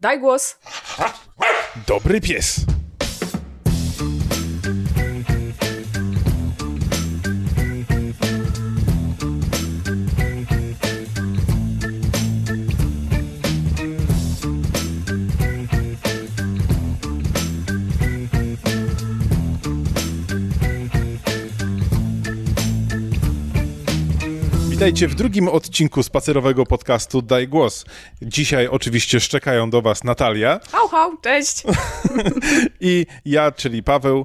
Daj głos. Dobry pies. Witajcie w drugim odcinku spacerowego podcastu Daj Głos. Dzisiaj oczywiście szczekają do Was Natalia. Au au, cześć. I ja, czyli Paweł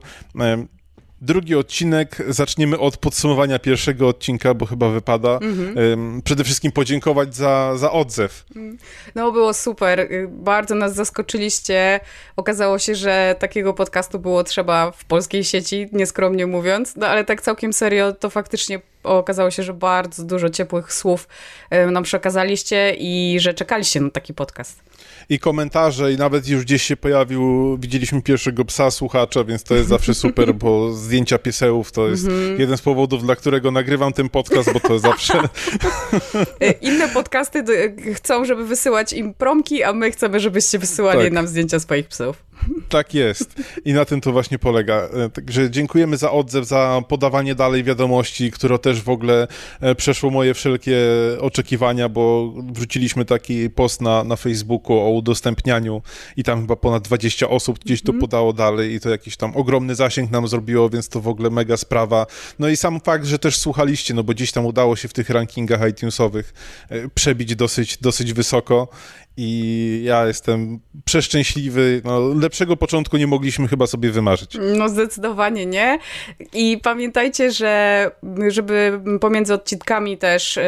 drugi odcinek zaczniemy od podsumowania pierwszego odcinka, bo chyba wypada. Mhm. Przede wszystkim podziękować za, za odzew. Mm. No, było super. Y, bardzo nas zaskoczyliście. Okazało się, że takiego podcastu było trzeba w polskiej sieci, nieskromnie mówiąc. No, ale tak całkiem serio, to faktycznie okazało się, że bardzo dużo ciepłych słów nam przekazaliście i że czekaliście na taki podcast i komentarze i nawet już gdzieś się pojawił, widzieliśmy pierwszego psa słuchacza, więc to jest zawsze super, bo zdjęcia piesełów to jest mhm. jeden z powodów, dla którego nagrywam ten podcast, bo to zawsze... Y, inne podcasty chcą, żeby wysyłać im promki, a my chcemy, żebyście wysyłali tak. nam zdjęcia swoich psów. Tak jest. I na tym to właśnie polega. E, Także dziękujemy za odzew, za podawanie dalej wiadomości, które też w ogóle e, przeszło moje wszelkie oczekiwania, bo wrzuciliśmy taki post na, na Facebooku o udostępnianiu i tam chyba ponad 20 osób gdzieś to mhm. podało dalej i to jakiś tam ogromny zasięg nam zrobiło, więc to w ogóle mega sprawa. No i sam fakt, że też słuchaliście, no bo gdzieś tam udało się w tych rankingach iTunesowych e, przebić dosyć, dosyć wysoko i ja jestem przeszczęśliwy. No, lepszego początku nie mogliśmy chyba sobie wymarzyć. No zdecydowanie nie. I pamiętajcie, że żeby pomiędzy odcinkami też y,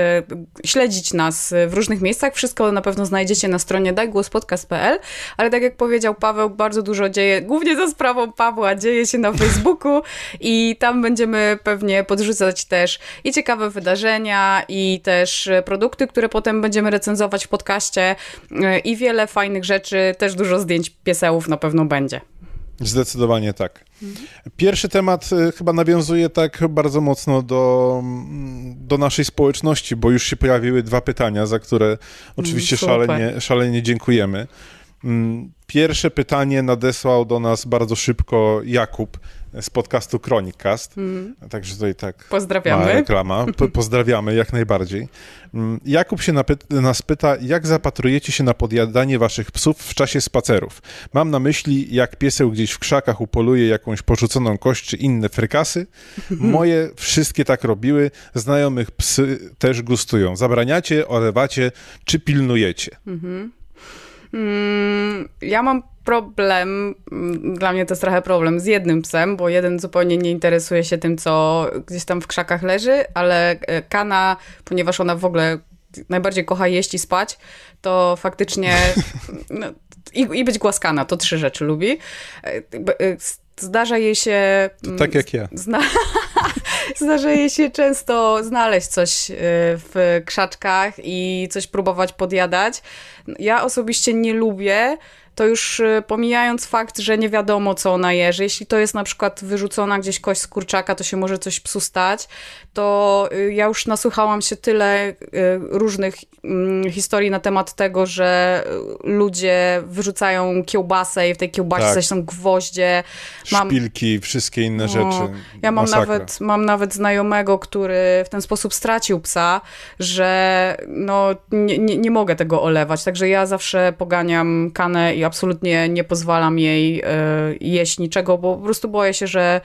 śledzić nas w różnych miejscach, wszystko na pewno znajdziecie na stronie dajgłospodcast.pl, ale tak jak powiedział Paweł, bardzo dużo dzieje, głównie za sprawą Pawła, dzieje się na Facebooku i tam będziemy pewnie podrzucać też i ciekawe wydarzenia i też produkty, które potem będziemy recenzować w podcaście, E, i wiele fajnych rzeczy, też dużo zdjęć piesełów na pewno będzie. Zdecydowanie tak. Pierwszy temat e, chyba nawiązuje tak bardzo mocno do, mm, do naszej społeczności, bo już się pojawiły dwa pytania, za które oczywiście mm, szalenie, szalenie dziękujemy. Mm, pierwsze pytanie nadesłał do nas bardzo szybko Jakub z podcastu Kronikast. Mm. Także tutaj tak. Pozdrawiamy. reklama. Po, pozdrawiamy jak najbardziej. Mm, Jakub się nas pyta, jak zapatrujecie się na podjadanie waszych psów w czasie spacerów? Mam na myśli, jak pieseł gdzieś w krzakach upoluje jakąś porzuconą kość czy inne frykasy. Mhm. Moje wszystkie tak robiły, znajomych psy też gustują. Zabraniacie, olewacie czy pilnujecie? Mhm. Mm, ja mam problem, mm, dla mnie to jest trochę problem z jednym psem, bo jeden zupełnie nie interesuje się tym, co gdzieś tam w krzakach leży, ale e, Kana, ponieważ ona w ogóle najbardziej kocha jeść i spać, to faktycznie no, i, i być głaskana, to trzy rzeczy lubi. E, e, zdarza jej się... To mm, tak jak ja. Zna zdarza jej się często znaleźć coś w krzaczkach i coś próbować podjadać. Ja osobiście nie lubię, to już y, pomijając fakt, że nie wiadomo, co ona je, że jeśli to jest na przykład wyrzucona gdzieś kość z kurczaka, to się może coś psu stać, to y, ja już nasłuchałam się tyle y, różnych mm, historii na temat tego, że y, ludzie wyrzucają kiełbasę i w tej kiełbasie tak. są gwoździe. Mam... Szpilki, wszystkie inne no, rzeczy. No, ja mam nawet, mam nawet znajomego, który w ten sposób stracił psa, że no, nie, nie, nie mogę tego olewać. Także ja zawsze poganiam kanę i absolutnie nie pozwalam jej jeść niczego, bo po prostu boję się, że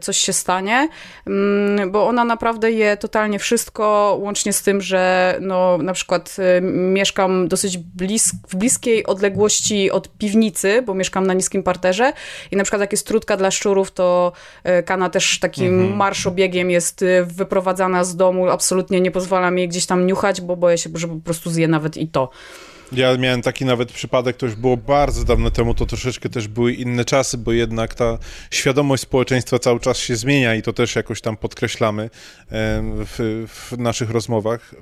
coś się stanie, mm, bo ona na naprawdę je totalnie wszystko, łącznie z tym, że no, na przykład y, mieszkam dosyć blisk, w bliskiej odległości od piwnicy, bo mieszkam na niskim parterze i na przykład jak jest trutka dla szczurów, to y, Kana też takim mhm. marszobiegiem jest y, wyprowadzana z domu, absolutnie nie pozwala mi gdzieś tam niuchać, bo boję się, że po prostu zje nawet i to. Ja miałem taki nawet przypadek, to już było bardzo dawno temu, to troszeczkę też były inne czasy, bo jednak ta świadomość społeczeństwa cały czas się zmienia i to też jakoś tam podkreślamy w, w naszych rozmowach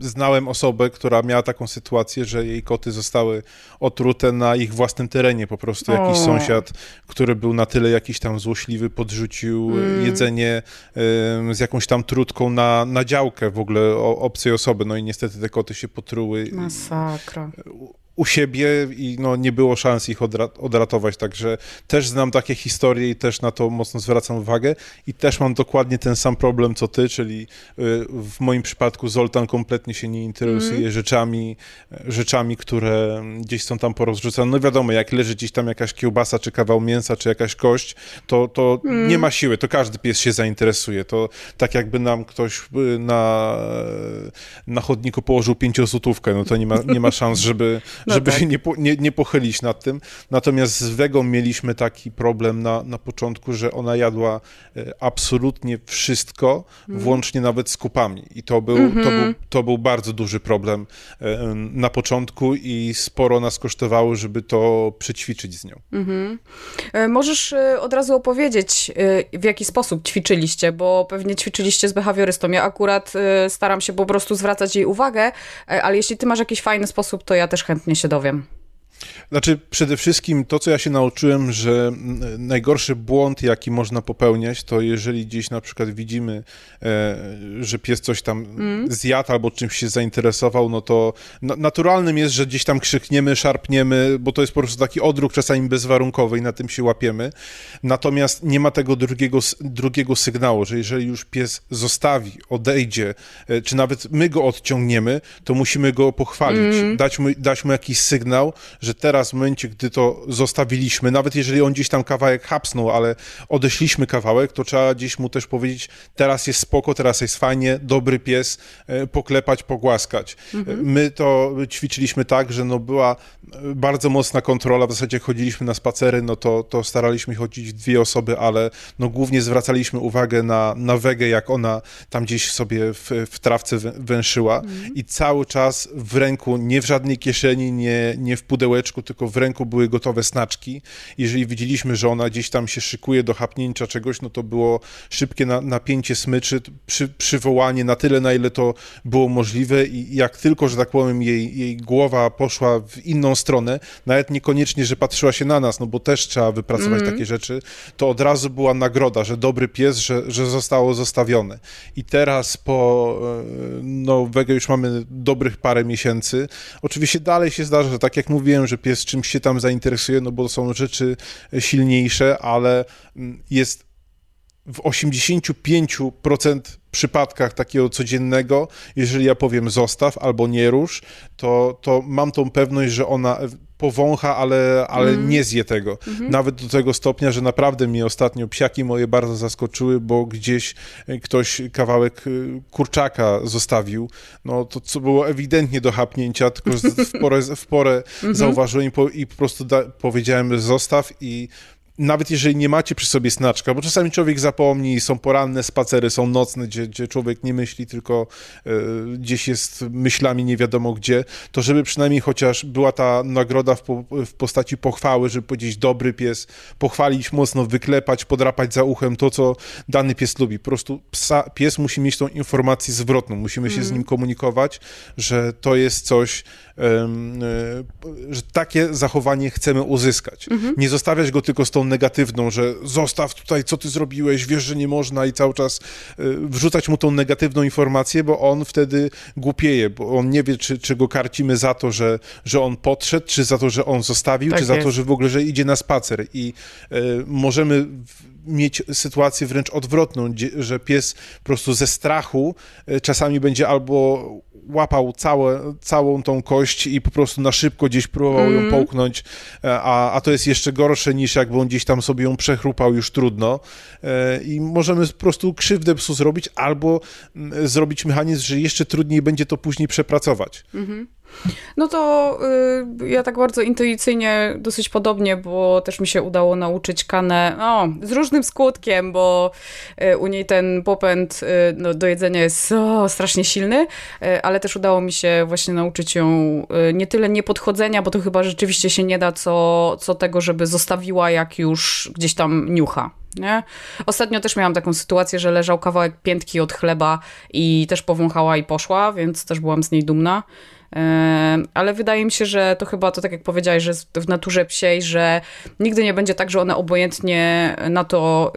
znałem osobę, która miała taką sytuację, że jej koty zostały otrute na ich własnym terenie. Po prostu jakiś o. sąsiad, który był na tyle jakiś tam złośliwy, podrzucił mm. jedzenie z jakąś tam trutką na, na działkę w ogóle obcej osoby. No i niestety te koty się potruły. Masakra u siebie i no, nie było szans ich odratować. Także też znam takie historie i też na to mocno zwracam uwagę. I też mam dokładnie ten sam problem co ty, czyli y, w moim przypadku Zoltan kompletnie się nie interesuje mm. rzeczami, rzeczami, które gdzieś są tam porozrzucane. No wiadomo, jak leży gdzieś tam jakaś kiełbasa, czy kawał mięsa, czy jakaś kość, to, to mm. nie ma siły, to każdy pies się zainteresuje. To tak jakby nam ktoś y, na, na chodniku położył pięciosutówkę, no to nie ma, nie ma szans, żeby, no żeby tak. się nie, nie, nie, pochylić nad tym. Natomiast z Wegą mieliśmy taki problem na, na początku, że ona jadła e, absolutnie wszystko, mm. włącznie nawet z kupami. I to był, mm -hmm. to, mhm. był, to był bardzo duży problem e, na początku i sporo nas kosztowało, żeby to przećwiczyć z nią. Mm -hmm. Możesz od razu opowiedzieć, w jaki sposób ćwiczyliście, bo pewnie ćwiczyliście z behawiorystą. Ja akurat staram się po prostu zwracać jej uwagę, ale jeśli ty masz jakiś fajny sposób, to ja też chętnie się dowiem. Znaczy, przede wszystkim to, co ja się nauczyłem, że najgorszy błąd, jaki można popełniać, to jeżeli gdzieś na przykład widzimy, e, że pies coś tam mm. zjadł albo czymś się zainteresował, no to naturalnym jest, że gdzieś tam krzykniemy, szarpniemy, bo to jest po prostu taki odruch czasami bezwarunkowy i na tym się łapiemy. Natomiast nie ma tego drugiego, drugiego sygnału, że jeżeli już pies zostawi, odejdzie, e, czy nawet my go odciągniemy, to musimy go pochwalić, mm. dać, mu, dać mu jakiś sygnał, że teraz w momencie, gdy to zostawiliśmy, nawet jeżeli on gdzieś tam kawałek hapsnął, ale odeszliśmy kawałek, to trzeba gdzieś mu też powiedzieć, teraz jest spoko, teraz jest fajnie, dobry pies, e, poklepać, pogłaskać. Mhm. My to ćwiczyliśmy tak, że no była e, bardzo mocna kontrola, w zasadzie jak chodziliśmy na spacery, no to, to staraliśmy chodzić dwie osoby, ale no głównie zwracaliśmy uwagę na, na wegę, jak ona tam gdzieś sobie w, w trawce węszyła mhm. i cały czas w ręku, nie w żadnej kieszeni, nie, nie w pudełek tylko w ręku były gotowe snaczki. Jeżeli widzieliśmy, że ona gdzieś tam się szykuje do hapnięcia czegoś, no to było szybkie na, napięcie smyczy, przy, przywołanie na tyle, na ile to było możliwe i jak tylko, że tak powiem, jej, jej głowa poszła w inną stronę, nawet niekoniecznie, że patrzyła się na nas, no bo też trzeba wypracować mm. takie rzeczy, to od razu była nagroda, że dobry pies, że, że zostało zostawione. I teraz po e, Nowego już mamy dobrych parę miesięcy. Oczywiście dalej się zdarza, że tak jak mówiłem, że pies czymś się tam zainteresuje, no bo są rzeczy silniejsze, ale mm, jest w 85% przypadkach takiego codziennego, jeżeli ja powiem zostaw albo nie rusz, to, to mam tą pewność, że ona powącha, ale, ale mm. nie zje tego. Mm -hmm. Nawet do tego stopnia, że naprawdę mnie ostatnio psiaki moje bardzo zaskoczyły, bo gdzieś e, ktoś kawałek e, kurczaka zostawił. No to co było ewidentnie do chapnięcia, tylko w porę, w porę mm -hmm. zauważyłem i po, i po prostu powiedziałem zostaw i nawet jeżeli nie macie przy sobie snaczka, bo czasami człowiek zapomni, są poranne spacery, są nocne, gdzie, gdzie człowiek nie myśli, tylko y, gdzieś jest myślami nie wiadomo gdzie, to żeby przynajmniej chociaż była ta nagroda w, po, w postaci pochwały, żeby powiedzieć dobry pies, pochwalić mocno, wyklepać, podrapać za uchem to, co dany pies lubi. Po prostu psa, pies musi mieć tą informację zwrotną, musimy się mm. z nim komunikować, że to jest coś, y, y, że takie zachowanie chcemy uzyskać. Mm -hmm. Nie zostawiać go tylko z tą negatywną, że zostaw tutaj, co ty zrobiłeś, wiesz, że nie można i cały czas y, wrzucać mu tą negatywną informację, bo on wtedy głupieje, bo on nie wie, czy, czy go karcimy za to, że, że on podszedł, czy za to, że on zostawił, tak czy jest. za to, że w ogóle, że idzie na spacer i y, możemy mieć sytuację wręcz odwrotną, gdzie, że pies po prostu ze strachu y, czasami będzie albo łapał całe, całą tą kość i po prostu na szybko gdzieś próbował mm. ją mhm. połknąć, e, a, a to jest jeszcze gorsze niż jakby on gdzieś tam sobie ją przechrupał, już trudno. E, I możemy po prostu krzywdę psu zrobić albo mm, zrobić mechanizm, że jeszcze trudniej będzie to później przepracować. Mm -hmm. No to y, ja tak bardzo intuicyjnie, dosyć podobnie, bo też mi się udało nauczyć kanę o, z różnym skutkiem, bo y, u niej ten popęd y, no, do jedzenia jest o, strasznie silny, y, ale też udało mi się właśnie nauczyć ją y, nie tyle nie podchodzenia, bo to chyba rzeczywiście się nie da, co, co tego, żeby zostawiła jak już gdzieś tam niucha. Nie? Ostatnio też miałam taką sytuację, że leżał kawałek piętki od chleba i też powąchała i poszła, więc też byłam z niej dumna. Ale wydaje mi się, że to chyba to tak jak powiedziałeś, że w naturze psiej, że nigdy nie będzie tak, że one obojętnie na to,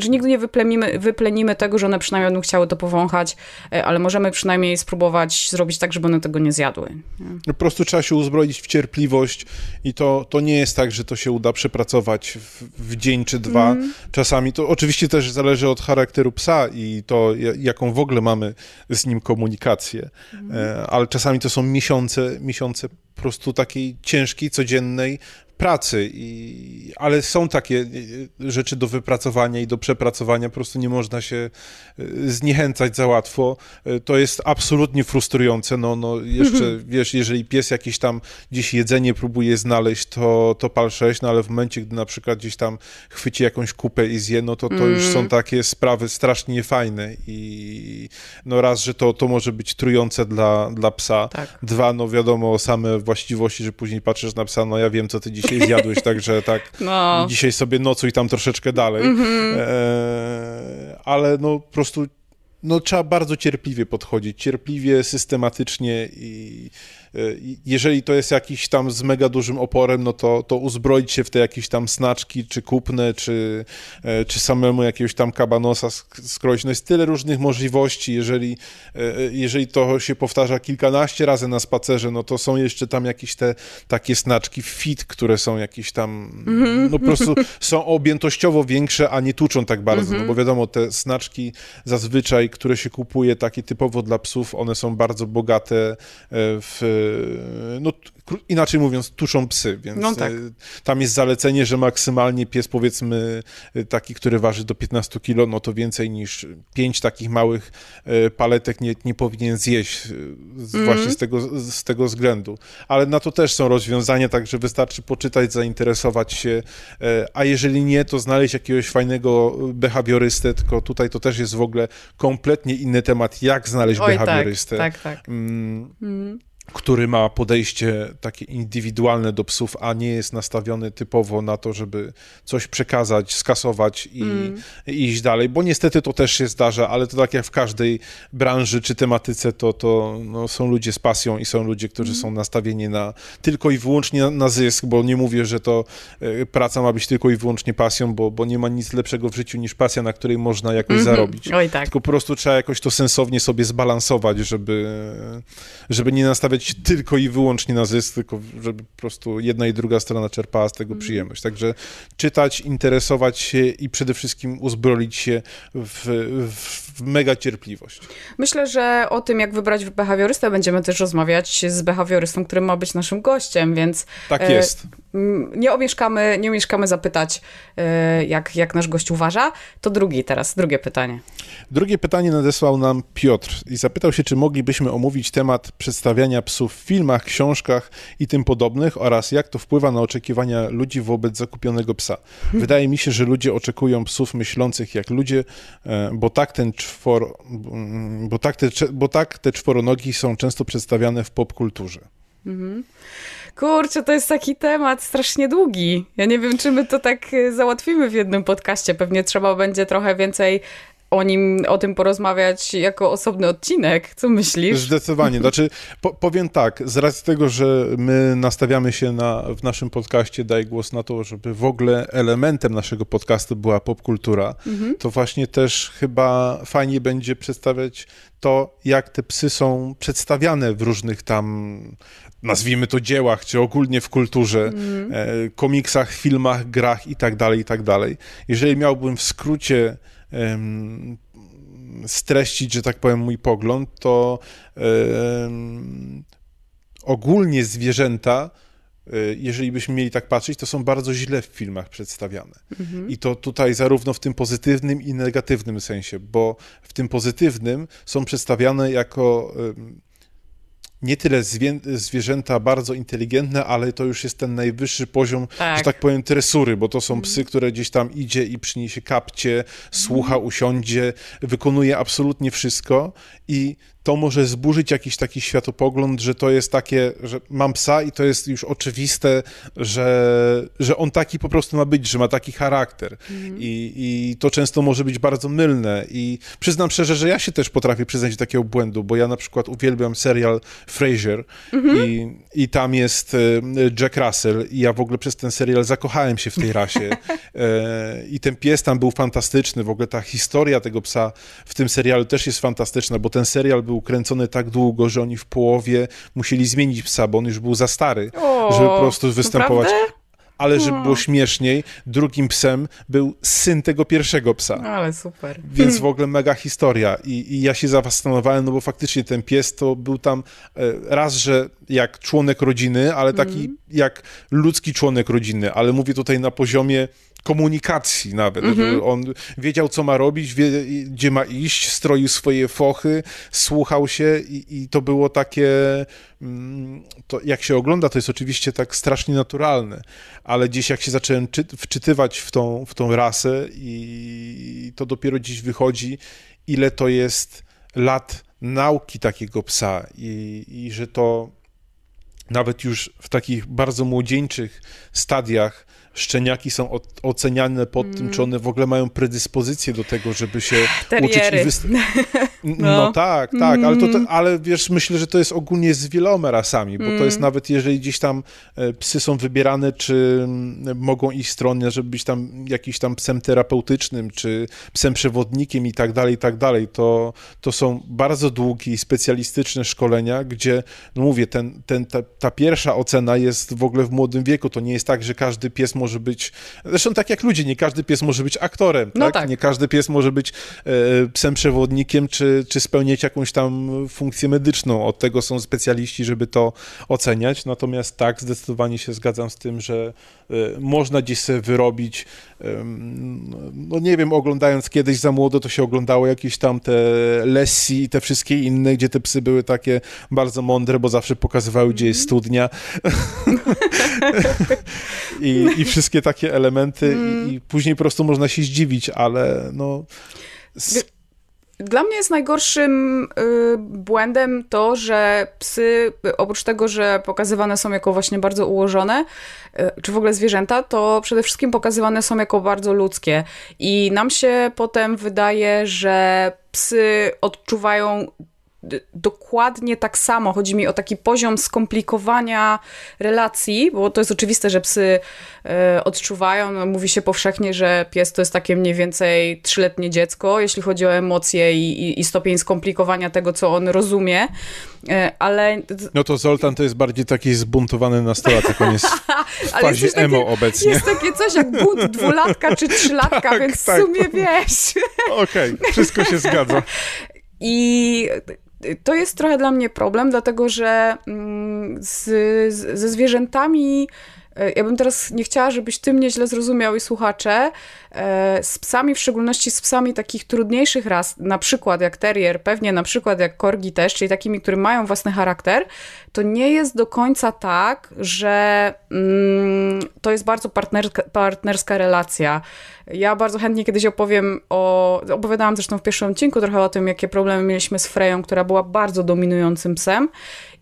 że nigdy nie wyplenimy, wyplenimy tego, że one przynajmniej będą chciały to powąchać, e, ale możemy przynajmniej spróbować zrobić tak, żeby one tego nie zjadły. No, po prostu trzeba się uzbroić w cierpliwość i to, to nie jest tak, że to się uda przepracować w, w dzień czy dwa. Mm. Czasami to oczywiście też zależy od charakteru psa i to, jaką w ogóle mamy z nim komunikację, mm. ale czasami to są miesiące, miesiące po prostu takiej ciężkiej, codziennej pracy, i, ale są takie e, e, rzeczy do wypracowania i do przepracowania, po prostu nie można się e, zniechęcać za łatwo. To jest absolutnie frustrujące, no, no jeszcze, mhm. wiesz, jeżeli pies jakieś tam gdzieś jedzenie próbuje znaleźć, to, to pal 6, no ale w momencie, gdy na przykład gdzieś tam chwyci jakąś kupę i zje, no to to mm. już są mhm. takie sprawy strasznie niefajne i no raz, że to, to może być trujące dla, dla psa, tak. dwa, no wiadomo, same właściwości, że później patrzysz na psa, no ja wiem, co ty dzisiaj dzisiaj zjadłeś, także tak, no. dzisiaj sobie nocuj tam troszeczkę dalej. Mm -hmm. e, ale no po prostu no, trzeba bardzo cierpliwie podchodzić, cierpliwie, systematycznie i Y, jeżeli to jest jakiś tam z mega dużym oporem, no to, to uzbroić się w te jakieś tam snaczki, czy kupne, czy, e, czy samemu jakiegoś tam kabanosa skroić. No jest tyle różnych możliwości, jeżeli, e, e, jeżeli to się powtarza kilkanaście razy na spacerze, no to są jeszcze tam jakieś te takie snaczki fit, które są jakieś tam, mhm. no po prostu są objętościowo większe, a nie tuczą tak bardzo, no mhm. bo wiadomo, te snaczki zazwyczaj, które się kupuje takie typowo dla psów, one są bardzo bogate w no inaczej mówiąc, tuszą psy, więc no tak. E, tam jest zalecenie, że maksymalnie pies powiedzmy e, taki, który waży do 15 kg, no to więcej niż 5 takich małych e, paletek nie, nie powinien zjeść mm. właśnie z tego, z tego względu. Ale na to też są rozwiązania, także wystarczy poczytać, zainteresować się, a jeżeli nie, to znaleźć jakiegoś fajnego behawiorystę, tylko tutaj to też jest w ogóle kompletnie inny temat, jak znaleźć Oj, behawiorystę. Tak, tak, tak. Mm. Mm który ma podejście takie indywidualne do psów, a nie jest nastawiony typowo na to, żeby coś przekazać, skasować i, mm. i, iść dalej, bo niestety to też się zdarza, ale to tak jak w każdej branży czy tematyce, to, to no, są ludzie z pasją i są ludzie, którzy mm. są nastawieni na tylko i wyłącznie na, na zysk, bo nie mówię, że to y, praca ma być tylko i wyłącznie pasją, bo, bo nie ma nic lepszego w życiu niż pasja, na której można jakoś mm -hmm. zarobić. Oj, tak. Tylko po prostu trzeba jakoś to sensownie sobie zbalansować, żeby, żeby nie nastawiać się tylko i wyłącznie na zysk, tylko żeby po prostu jedna i druga strona czerpała z tego mhm. przyjemność. Także czytać, interesować się i przede wszystkim uzbroić się w, w mega cierpliwość. Myślę, że o tym, jak wybrać behawiorystę, będziemy też rozmawiać z behawiorystą, który ma być naszym gościem, więc... Tak e, jest. Nie omieszkamy, nie omieszkamy zapytać, e, jak, jak nasz gość uważa. To drugi teraz, drugie pytanie. Drugie pytanie nadesłał nam Piotr i zapytał się, czy moglibyśmy omówić temat przedstawiania psów w filmach, książkach i tym podobnych oraz jak to wpływa na oczekiwania ludzi wobec zakupionego psa. Wydaje mi się, że ludzie oczekują psów myślących jak ludzie, e, bo tak, ten mm, bo tak, te, bo tak te czworonogi są często przedstawiane w popkulturze. Mhm. Kurczę, to jest taki temat strasznie długi. Ja nie wiem, czy my to tak e, załatwimy w jednym podcaście. Pewnie trzeba będzie trochę więcej o nim, o tym porozmawiać jako osobny odcinek. Co myślisz? Zdecydowanie. Znaczy, po, powiem tak, z racji tego, że my nastawiamy się na, w naszym podcaście Daj Głos na to, żeby w ogóle elementem naszego podcastu była popkultura, mhm. to właśnie też chyba fajnie będzie przedstawiać to, jak te psy są przedstawiane w różnych tam, nazwijmy to dziełach, czy ogólnie w kulturze, mhm. E, komiksach, filmach, grach i tak dalej, i tak dalej. Jeżeli miałbym w skrócie streścić, że tak powiem, mój pogląd, to ogólnie zwierzęta e, jeżeli byśmy mieli tak patrzeć, to są bardzo źle w filmach przedstawiane. Mhm. I to tutaj zarówno w tym pozytywnym i negatywnym sensie, bo w tym pozytywnym są przedstawiane jako nie tyle zwierzęta bardzo inteligentne, ale to już jest ten najwyższy poziom, tak. że tak powiem, tresury, bo to są mhm. psy, które gdzieś tam idzie i przyniesie kapcie, słucha, mhm. usiądzie, wykonuje absolutnie wszystko i to może zburzyć jakiś taki światopogląd, że to jest takie, że mam psa i to jest już oczywiste, że, że on taki po prostu ma być, że ma taki charakter. Mhm. I, I to często może być bardzo mylne. I przyznam szczerze, że ja się też potrafię przyznać do takiego błędu, bo ja na przykład uwielbiam serial Frasier mhm. i, i tam jest y, Jack Russell i ja w ogóle przez ten serial zakochałem się w tej rasie. E, I ten pies tam był fantastyczny, w ogóle ta historia tego psa w tym serialu też jest fantastyczna, bo ten serial był był kręcony tak długo, że oni w połowie musieli zmienić psa, bo on już był za stary, o, żeby po prostu występować. Naprawdę? ale żeby no. było śmieszniej, drugim psem był syn tego pierwszego psa. No, ale super. Więc w ogóle mega historia. I, I, ja się zafascynowałem, no bo faktycznie ten pies to był tam e, raz, że jak członek rodziny, ale taki mm. jak ludzki członek rodziny, ale mówię tutaj na poziomie komunikacji nawet. Mhm. On wiedział, co ma robić, wie, gdzie ma iść, stroił swoje fochy, słuchał się i, i to było takie... Mm, to jak się ogląda, to jest oczywiście tak strasznie naturalne, ale gdzieś jak się zacząłem czy, wczytywać w tą, w tą rasę i to dopiero dziś wychodzi, ile to jest lat nauki takiego psa i, i że to nawet już w takich bardzo młodzieńczych stadiach szczeniaki są oceniane pod mm. tym, czy mm. one w ogóle mają predyspozycję do tego, żeby się Teriery. uczyć. I no. no. tak, tak, mm. ale, to, to, mm. ale wiesz, myślę, że to jest ogólnie z wieloma rasami, bo mm. to jest mm. nawet, jeżeli gdzieś tam e, psy są wybierane, czy mogą iść stronnie, żeby być tam jakimś tam psem terapeutycznym, czy psem przewodnikiem i tak dalej, i tak dalej, to, to są bardzo długie i specjalistyczne szkolenia, gdzie, no mówię, ten, ten, ta, ta pierwsza ocena jest w ogóle w młodym wieku, to nie jest tak, że każdy pies może być. Zresztą tak jak ludzie, nie każdy pies może być aktorem, no tak? tak? Nie każdy pies może być e, psem przewodnikiem, czy, czy spełniać jakąś tam funkcję medyczną. Od tego są specjaliści, żeby to oceniać. Natomiast tak, zdecydowanie się zgadzam z tym, że e, można gdzieś sobie wyrobić. E, no nie wiem, oglądając kiedyś za młodo, to się oglądało jakieś tam te Lessi i te wszystkie inne, gdzie te psy były takie bardzo mądre, bo zawsze pokazywały, gdzie jest mhm. studnia. i, i wszystkie takie elementy mm. i, i, później po prostu można się zdziwić, ale no... Z... Dla mnie jest najgorszym y, błędem to, że psy, oprócz tego, że pokazywane są jako właśnie bardzo ułożone, y, czy w ogóle zwierzęta, to przede wszystkim pokazywane są jako bardzo ludzkie. I nam się potem wydaje, że psy odczuwają dokładnie tak samo. Chodzi mi o taki poziom skomplikowania relacji, bo to jest oczywiste, że psy e, odczuwają. No, mówi się powszechnie, że pies to jest takie mniej więcej trzyletnie dziecko, jeśli chodzi o emocje i, i, i stopień skomplikowania tego, co on rozumie, e, ale... No to Zoltan to jest bardziej taki zbuntowany nastolatek, on jest w fazie jest emo takie, obecnie. Jest takie coś jak bunt dwulatka czy trzylatka, tak, więc tak. w sumie wiesz. Okej, okay, wszystko się zgadza. I to jest trochę dla mnie problem, dlatego że mm, z, z, ze zwierzętami E, ja bym teraz nie chciała, żebyś ty mnie źle zrozumiał i słuchacze, e, z psami, w szczególności z psami takich trudniejszych ras, na przykład jak terrier, pewnie na przykład jak korgi też, czyli takimi, które mają własny charakter, to nie jest do końca tak, że mm, to jest bardzo partnerska, partnerska relacja. Ja bardzo chętnie kiedyś opowiem o, opowiadałam zresztą w pierwszym odcinku trochę o tym, jakie problemy mieliśmy z Freją, która była bardzo dominującym psem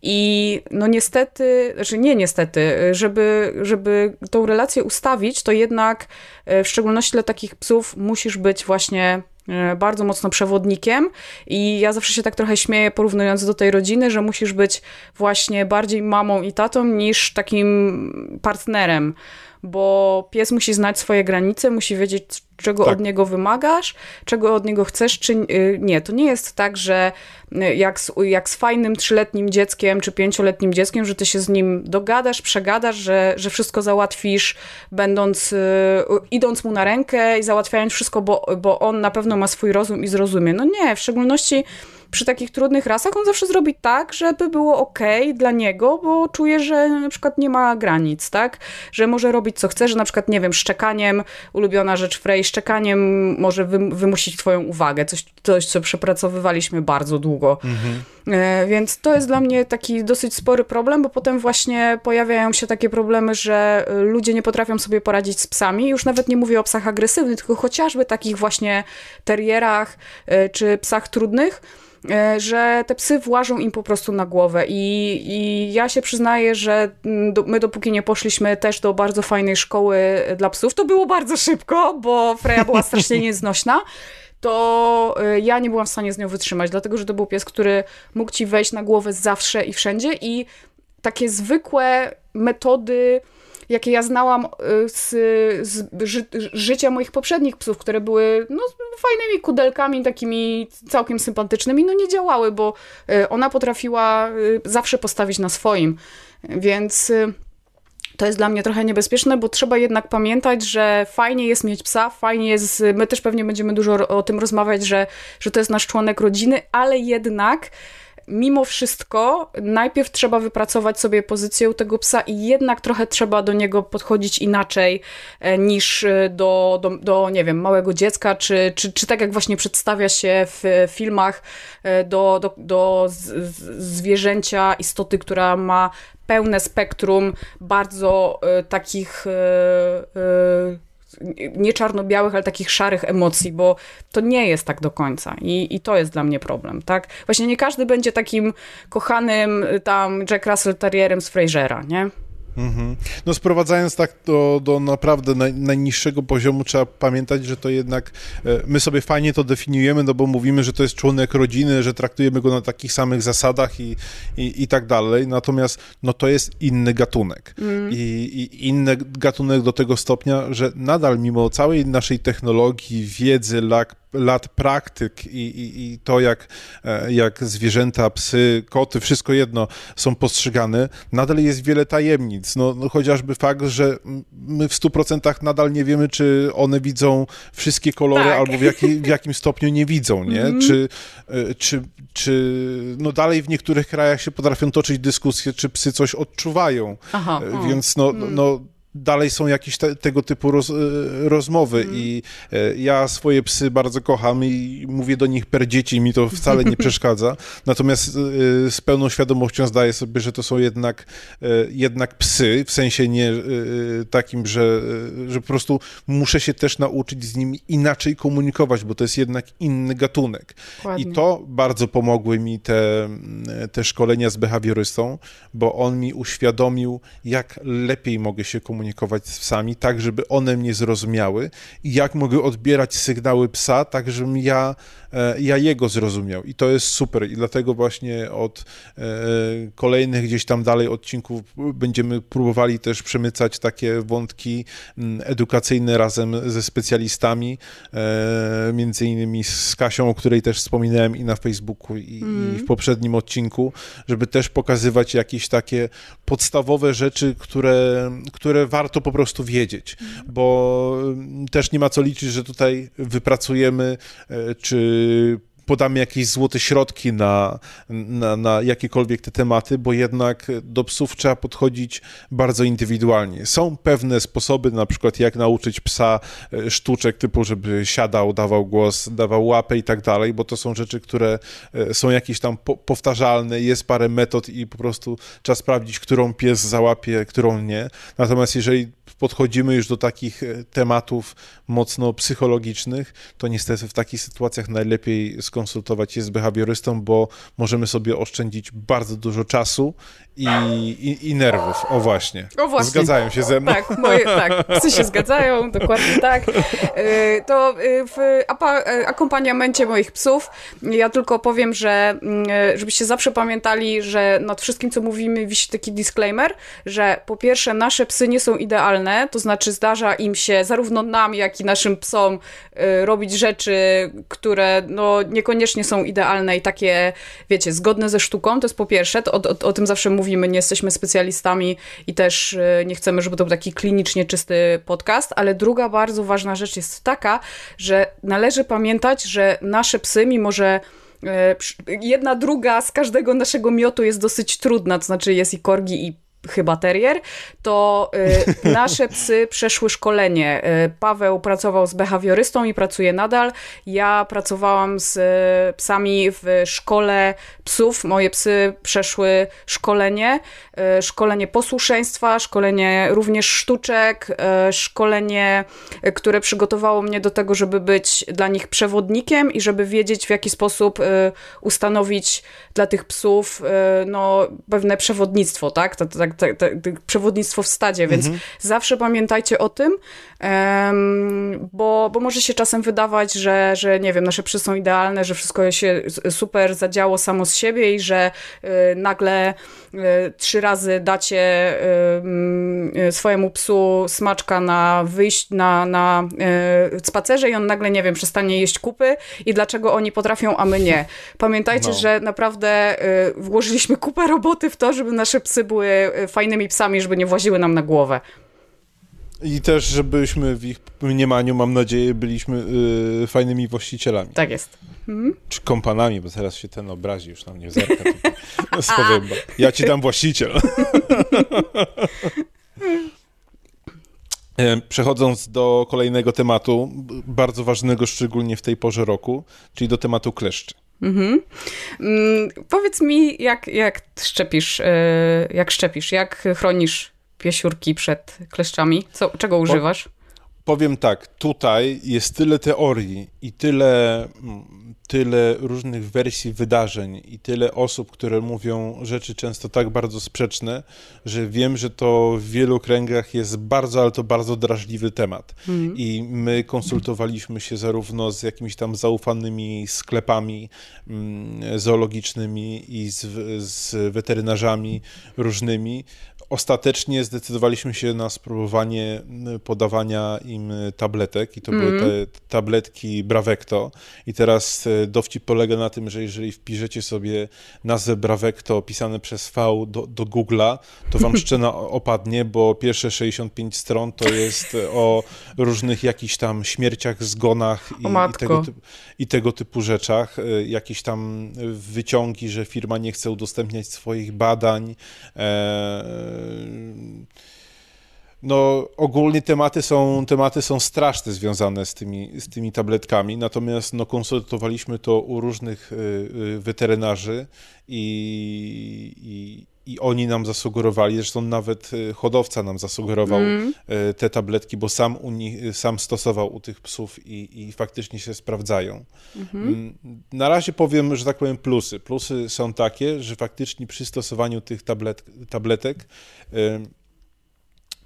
i no niestety, znaczy nie niestety, żeby, żeby tą relację ustawić, to jednak e, w szczególności dla takich psów musisz być właśnie e, bardzo mocno przewodnikiem i ja zawsze się tak trochę śmieję porównując do tej rodziny, że musisz być właśnie bardziej mamą i tatą niż takim partnerem bo pies musi znać swoje granice, musi wiedzieć, czego tak. od niego wymagasz, czego od niego chcesz, czy y, nie. To nie jest tak, że y, jak z, jak z fajnym trzyletnim dzieckiem czy pięcioletnim dzieckiem, że ty się z nim dogadasz, przegadasz, że, że wszystko załatwisz, będąc, y, idąc mu na rękę i załatwiając wszystko, bo, bo on na pewno ma swój rozum i zrozumie. No nie, w szczególności przy takich trudnych rasach on zawsze zrobi tak, żeby było ok dla niego, bo czuje, że na przykład nie ma granic, tak? Że może robić co chce, że na przykład, nie wiem, szczekaniem, ulubiona rzecz Frey, szczekaniem może wymusić twoją uwagę, coś, coś, co przepracowywaliśmy bardzo długo. Mhm. E, więc to jest dla mnie taki dosyć spory problem, bo potem właśnie pojawiają się takie problemy, że e, ludzie nie potrafią sobie poradzić z psami. Już nawet nie mówię o psach agresywnych, tylko chociażby takich właśnie terierach e, czy psach trudnych E, że te psy włażą im po prostu na głowę. I, i ja się przyznaję, że mm, do, my dopóki nie poszliśmy też do bardzo fajnej szkoły e, dla psów, to było bardzo szybko, bo Freja była strasznie nieznośna to e, ja nie byłam w stanie z nią wytrzymać, dlatego że to był pies, który mógł ci wejść na głowę zawsze i wszędzie i takie zwykłe metody jakie ja znałam y, z, z ży, życia moich poprzednich psów, które były no, fajnymi kudelkami, takimi całkiem sympatycznymi, no nie działały, bo y, ona potrafiła y, zawsze postawić na swoim. Więc to jest dla mnie trochę niebezpieczne, bo trzeba jednak pamiętać, że fajnie jest mieć psa, fajnie jest, my też pewnie będziemy dużo o tym rozmawiać, że, że to jest nasz członek rodziny, ale jednak mimo wszystko najpierw trzeba wypracować sobie pozycję tego psa i jednak trochę trzeba do niego podchodzić inaczej e, niż e, do, do, do nie wiem, małego dziecka, czy, czy, czy tak jak właśnie przedstawia się w filmach e, do, do, do z, zwierzęcia, istoty, która ma pełne spektrum bardzo y, takich y, y, nie czarno-białych, ale takich szarych emocji, bo to nie jest tak do końca i, i to jest dla mnie problem, tak? Właśnie nie każdy będzie takim kochanym tam Jack Russell Terrierem z Frasera, nie? Mhm. No sprowadzając tak do, do naprawdę naj, najniższego poziomu, trzeba pamiętać, że to jednak e, my sobie fajnie to definiujemy, no bo mówimy, że to jest członek rodziny, że traktujemy go na takich samych zasadach i, i, i tak dalej, natomiast no to jest inny gatunek mm. I, i inny gatunek do tego stopnia, że nadal mimo całej naszej technologii, wiedzy, lat praktyk i, i, i, to, jak, e, jak zwierzęta, psy, koty, wszystko jedno są postrzegane, nadal jest wiele tajemnic, nic. No, no chociażby fakt, że my w 100% nadal nie wiemy, czy one widzą wszystkie kolory tak. albo w, jaki, w jakim stopniu nie widzą, nie? Mm -hmm. Czy, e, czy, czy no dalej w niektórych krajach się potrafią toczyć dyskusje, czy psy coś odczuwają. Aha, e, Więc no, no, mm. no dalej są jakieś te, tego typu roz, e, rozmowy mm. i e, ja swoje psy bardzo kocham i mówię do nich per dzieci, mi to wcale nie przeszkadza. Natomiast e, z pełną świadomością zdaję sobie, że to są jednak, e, jednak psy, w sensie nie e, takim, że, e, że po prostu muszę się też nauczyć z nimi inaczej komunikować, bo to jest jednak inny gatunek. Ładnie. I to bardzo pomogły mi te, mm, te szkolenia z behawiorystą, bo on mi uświadomił, jak lepiej mogę się komunikować komunikować z psami, tak żeby one mnie zrozumiały i jak mogę odbierać sygnały psa, tak żebym ja, e, ja jego zrozumiał. I to jest super i dlatego właśnie od e, kolejnych gdzieś tam dalej odcinków będziemy próbowali też przemycać takie wątki mm, edukacyjne razem ze specjalistami, e, między innymi z Kasią, o której też wspominałem i na Facebooku i, mm. i w mm. poprzednim odcinku, żeby też pokazywać jakieś takie podstawowe rzeczy, które, które warto po prostu wiedzieć, bo mm, też nie ma co liczyć, że tutaj wypracujemy e, czy podamy jakieś złote środki na, na, na jakiekolwiek te tematy, bo jednak do psów trzeba podchodzić bardzo indywidualnie. Są pewne sposoby, na przykład jak nauczyć psa e, sztuczek typu, żeby siadał, dawał głos, dawał łapę i tak dalej, bo to są rzeczy, które e, są jakieś tam po powtarzalne, jest parę metod i po prostu trzeba sprawdzić, którą pies załapie, którą nie. Natomiast jeżeli podchodzimy już do takich e, tematów mocno psychologicznych, to niestety w takich sytuacjach najlepiej skonsultować się z behawiorystą, bo możemy sobie oszczędzić bardzo dużo czasu i, i, i nerwów. O właśnie. o właśnie. Zgadzają się ze mną. Tak, moje, tak. psy się zgadzają, dokładnie tak. E, to e, w akompaniamencie moich psów ja tylko powiem, że mm, żebyście zawsze pamiętali, że nad wszystkim, co mówimy, wisi taki disclaimer, że po pierwsze nasze psy nie są idealne, to znaczy zdarza im się zarówno nam, jak i naszym psom y, robić rzeczy, które no, niekoniecznie są idealne i takie, wiecie, zgodne ze sztuką, to jest po pierwsze, to o, o, o tym zawsze mówimy, nie jesteśmy specjalistami i też y, nie chcemy, żeby to był taki klinicznie czysty podcast, ale druga bardzo ważna rzecz jest taka, że należy pamiętać, że nasze psy, mimo że y, jedna druga z każdego naszego miotu jest dosyć trudna, to znaczy jest i korgi i chyba terrier, to y, nasze psy przeszły szkolenie. Y, Paweł pracował z behawiorystą i pracuje nadal. Ja pracowałam z y, psami w szkole psów. Moje psy przeszły szkolenie, szkolenie posłuszeństwa, szkolenie również sztuczek, szkolenie, które przygotowało mnie do tego, żeby być dla nich przewodnikiem i żeby wiedzieć w jaki sposób ustanowić dla tych psów no, pewne przewodnictwo, tak? To, to, tak tak, tak, tak, tak, przewodnictwo w stadzie, więc mhm. zawsze pamiętajcie o tym, bo, bo może się czasem wydawać, że, że nie wiem, nasze psy są idealne, że wszystko się super zadziało samo z siebie i że y, nagle y, trzy razy dacie y, swojemu psu smaczka na wyjść na, na spacerze i on nagle, nie wiem, przestanie jeść kupy i dlaczego oni potrafią, a my nie. Pamiętajcie, no. że naprawdę włożyliśmy kupę roboty w to, żeby nasze psy były fajnymi psami, żeby nie właziły nam na głowę. I też, żebyśmy w ich mniemaniu, mam nadzieję, byliśmy yy, fajnymi właścicielami. Tak jest. Hmm? Czy kompanami, bo teraz się ten obrazi, już na mnie zerka. To... No, powiem, ja ci dam właściciel. E, przechodząc do kolejnego tematu, bardzo ważnego szczególnie w tej porze roku, czyli do tematu kleszczy. Mhm. Mm, powiedz mi, jak, jak szczepisz, e, jak szczepisz, jak chronisz piesiurki przed kleszczami. Co, czego używasz? Powiem tak, tutaj jest tyle teorii i tyle, mm, tyle różnych wersji wydarzeń i tyle osób, które mówią rzeczy często tak bardzo sprzeczne, że wiem, że to w wielu kręgach jest bardzo, ale to bardzo drażliwy temat. Mm. I my konsultowaliśmy się zarówno z jakimiś tam zaufanymi sklepami mm, zoologicznymi i z, z weterynarzami różnymi, ostatecznie zdecydowaliśmy się na spróbowanie podawania im tabletek i to mm. były mhm. te tabletki Bravecto i teraz e, dowcip polega na tym, że jeżeli wpiszecie sobie nazwę Bravecto opisane przez V do, do Google'a, to wam szczena opadnie, bo pierwsze 65 stron to jest o różnych jakichś tam śmierciach, zgonach i, i, tego, typu, i tego typu rzeczach, e, jakieś tam wyciągi, że firma nie chce udostępniać swoich badań, e, no, ogólnie tematy są, tematy są straszne związane z tymi, z tymi tabletkami, natomiast no, konsultowaliśmy to u różnych y, y, weterynarzy i, i i oni nam zasugerowali, zresztą nawet y, hodowca nam zasugerował mm. Y, te tabletki, bo sam, u nich, y, sam stosował u tych psów i, i faktycznie się sprawdzają. Mm-hmm. Na razie powiem, że tak powiem, plusy. Plusy są takie, że faktycznie przy stosowaniu tych tablet, tabletek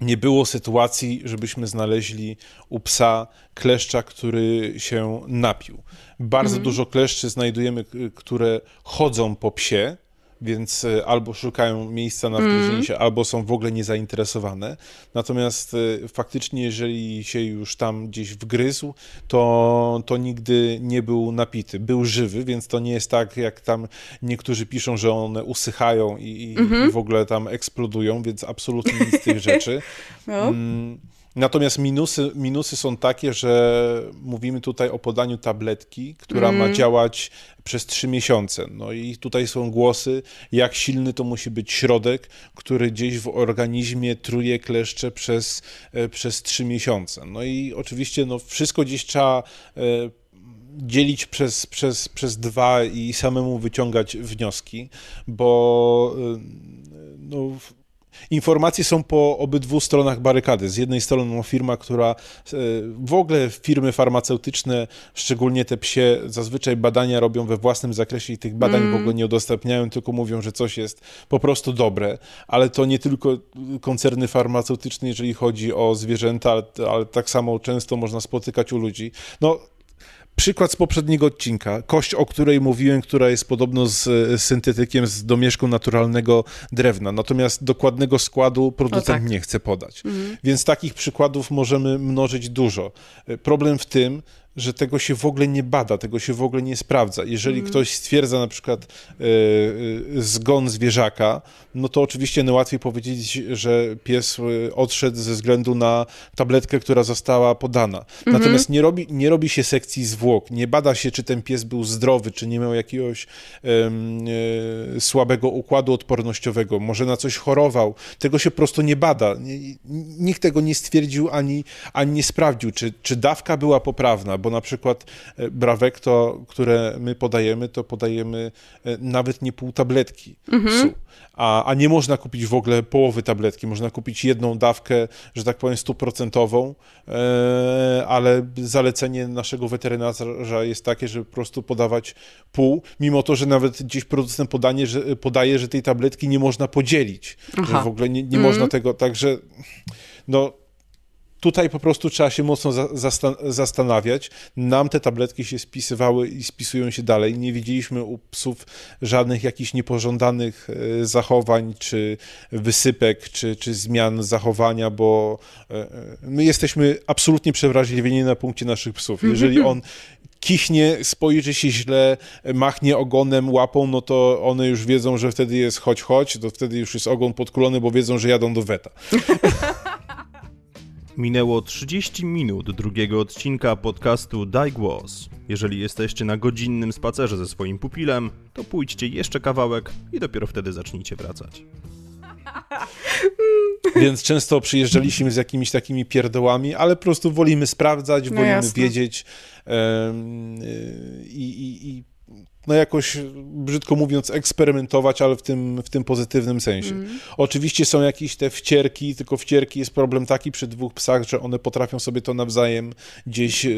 nie było sytuacji, żebyśmy znaleźli u psa kleszcza, który się napił. Bardzo mm-hmm. dużo kleszczy znajdujemy, które chodzą po psie, więc y, albo szukają miejsca na wdrożenie mm. się, mm. albo są w ogóle niezainteresowane. Natomiast y, faktycznie, jeżeli się już tam gdzieś wgryzł, to, to nigdy nie był napity. Był żywy, więc to nie jest tak, jak tam niektórzy piszą, że one usychają i, mm -hmm. i mhm. w ogóle tam eksplodują, więc absolutnie nic z tych rzeczy. No. Mm, Natomiast minusy, minusy są takie, że mówimy tutaj o podaniu tabletki, która mm. ma mhm. działać przez trzy miesiące. No i tutaj są głosy, jak silny to musi być środek, który gdzieś w organizmie truje kleszcze przez, e, przez trzy miesiące. No i oczywiście no, wszystko gdzieś trzeba e, dzielić przez, przez, przez dwa i samemu wyciągać wnioski, bo e, no, Informacje są po obydwu stronach barykady. Z jednej strony ma no, firma, która e, w ogóle firmy farmaceutyczne, szczególnie te psie, zazwyczaj badania robią we własnym zakresie i tych badań mm. w ogóle nie udostępniają, tylko mówią, że coś jest po prostu dobre. Ale to nie tylko koncerny farmaceutyczne, jeżeli chodzi o zwierzęta, ale, ale tak samo często można spotykać u ludzi. No, Przykład z poprzedniego odcinka, kość, o której mówiłem, która jest podobno z e, syntetykiem, z domieszką naturalnego drewna, natomiast dokładnego składu producent tak. nie chce podać. Mhm. Więc takich przykładów możemy mnożyć dużo. E, problem w tym, że tego się w ogóle nie bada, tego się w ogóle nie sprawdza. Jeżeli mm. ktoś stwierdza na przykład y, y, zgon zwierzaka, no to oczywiście najłatwiej powiedzieć, że pies e, odszedł ze względu na tabletkę, która została podana. Mm -hmm. Natomiast nie robi, nie robi się sekcji zwłok, nie bada się, czy ten pies był zdrowy, czy nie miał jakiegoś y, słabego układu odpornościowego, może na coś chorował. Tego się po prostu nie bada. Nikt tego nie stwierdził ani, ani nie sprawdził, czy, czy dawka była poprawna bo na przykład e, to, które my podajemy, to podajemy e, nawet nie pół tabletki mhm. a, a nie można kupić w ogóle połowy tabletki, można kupić jedną dawkę, że tak powiem, stuprocentową, e, ale zalecenie naszego weterynarza jest takie, żeby po prostu podawać pół, mimo to, że nawet gdzieś producent podanie, że, podaje, że tej tabletki nie można podzielić, w ogóle nie, nie można mhm. tego, także no Tutaj po prostu trzeba się mocno zastanawiać. Nam te tabletki się spisywały i spisują się dalej. Nie widzieliśmy u psów żadnych jakichś niepożądanych e, zachowań, czy wysypek, czy, czy zmian zachowania, bo e, e, my jesteśmy absolutnie przewrażliwieni na punkcie naszych psów. Jeżeli on kichnie, spojrzy się źle, machnie ogonem, łapą, no to one już wiedzą, że wtedy jest chodź, chodź, to wtedy już jest ogon podkulony, bo wiedzą, że jadą do weta. Minęło 30 minut drugiego odcinka podcastu Daj Głos. Jeżeli jesteście na godzinnym spacerze ze swoim pupilem, to pójdźcie jeszcze kawałek i dopiero wtedy zacznijcie wracać. Więc często przyjeżdżaliśmy z jakimiś takimi pierdołami, ale po prostu wolimy sprawdzać, wolimy no wiedzieć. Y, i, i no jakoś, brzydko mówiąc, eksperymentować, ale w tym, w tym pozytywnym sensie. Mm. Oczywiście są jakieś te wcierki, tylko wcierki jest problem taki przy dwóch psach, że one potrafią sobie to nawzajem gdzieś y,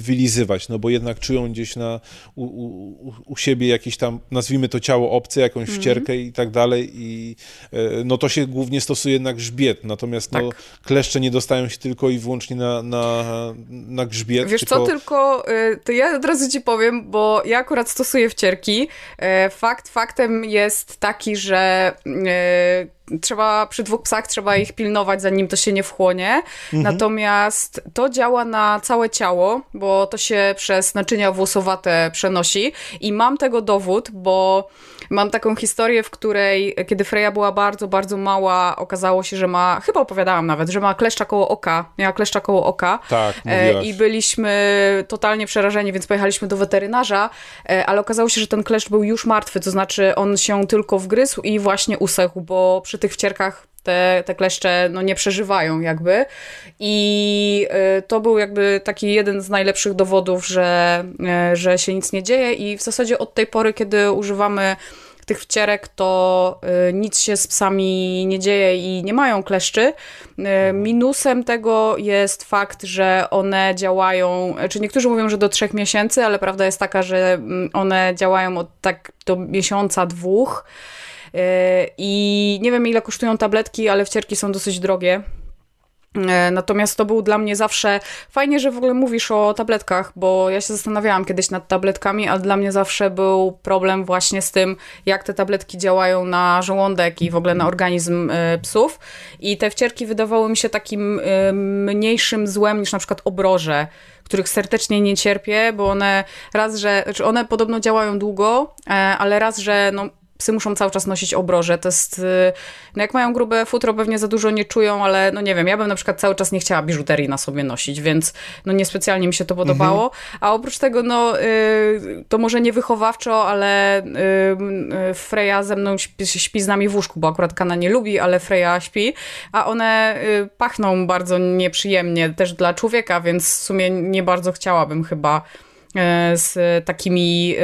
wylizywać, no bo jednak czują gdzieś na, u, u, u siebie jakieś tam, nazwijmy to ciało obce, jakąś mm. wcierkę i tak dalej i e, no to się głównie stosuje na grzbiet, natomiast no, tak. no, kleszcze nie dostają się tylko i wyłącznie na, na, na grzbiet. Wiesz tylko... co, tylko y, to ja od razu ci powiem, bo ja akurat stosuję w cierki. E, fakt faktem jest taki, że e, trzeba przy dwóch psach trzeba ich pilnować, zanim to się nie wchłonie. Mhm. Natomiast to działa na całe ciało, bo to się przez naczynia włosowate przenosi. I mam tego dowód, bo Mam taką historię, w której, kiedy Freya była bardzo, bardzo mała, okazało się, że ma, chyba opowiadałam nawet, że ma kleszcza koło oka, miała kleszcza koło oka. Tak, e, I byliśmy totalnie przerażeni, więc pojechaliśmy do weterynarza, e, ale okazało się, że ten kleszcz był już martwy, to znaczy on się tylko wgryzł i właśnie usechł, bo przy tych wcierkach te, te kleszcze no, nie przeżywają jakby. I y, to był jakby taki jeden z najlepszych dowodów, że, y, że się nic nie dzieje i w zasadzie od tej pory, kiedy używamy tych wcierek, to y, nic się z psami nie dzieje i nie mają kleszczy. Minusem tego jest fakt, że one działają, czy niektórzy mówią, że do trzech miesięcy, ale prawda jest taka, że mm, one działają od tak do miesiąca, dwóch. E, I nie wiem, ile kosztują tabletki, ale wcierki są dosyć drogie. E, natomiast to był dla mnie zawsze fajnie, że w ogóle mówisz o tabletkach, bo ja się zastanawiałam kiedyś nad tabletkami, a dla mnie zawsze był problem właśnie z tym, jak te tabletki działają na żołądek i w ogóle na organizm e, psów. I te wcierki wydawały mi się takim mniejszym złem niż na przykład obroże których serdecznie nie cierpię, bo one raz, że, znaczy one podobno działają długo, ale raz, że no, psy muszą cały czas nosić obroże. To jest, y, no jak mają grube futro, pewnie za dużo nie czują, ale no nie wiem, ja bym na przykład cały czas nie chciała biżuterii na sobie nosić, więc no niespecjalnie mi się to mhm. podobało. Mhm. A oprócz tego, no y, to może nie wychowawczo, ale y, Freja ze mną śpi, śpi, z nami w łóżku, bo akurat Kana nie lubi, ale Freja śpi, a one pachną bardzo nieprzyjemnie też dla człowieka, więc w sumie nie bardzo chciałabym chyba E, z takimi,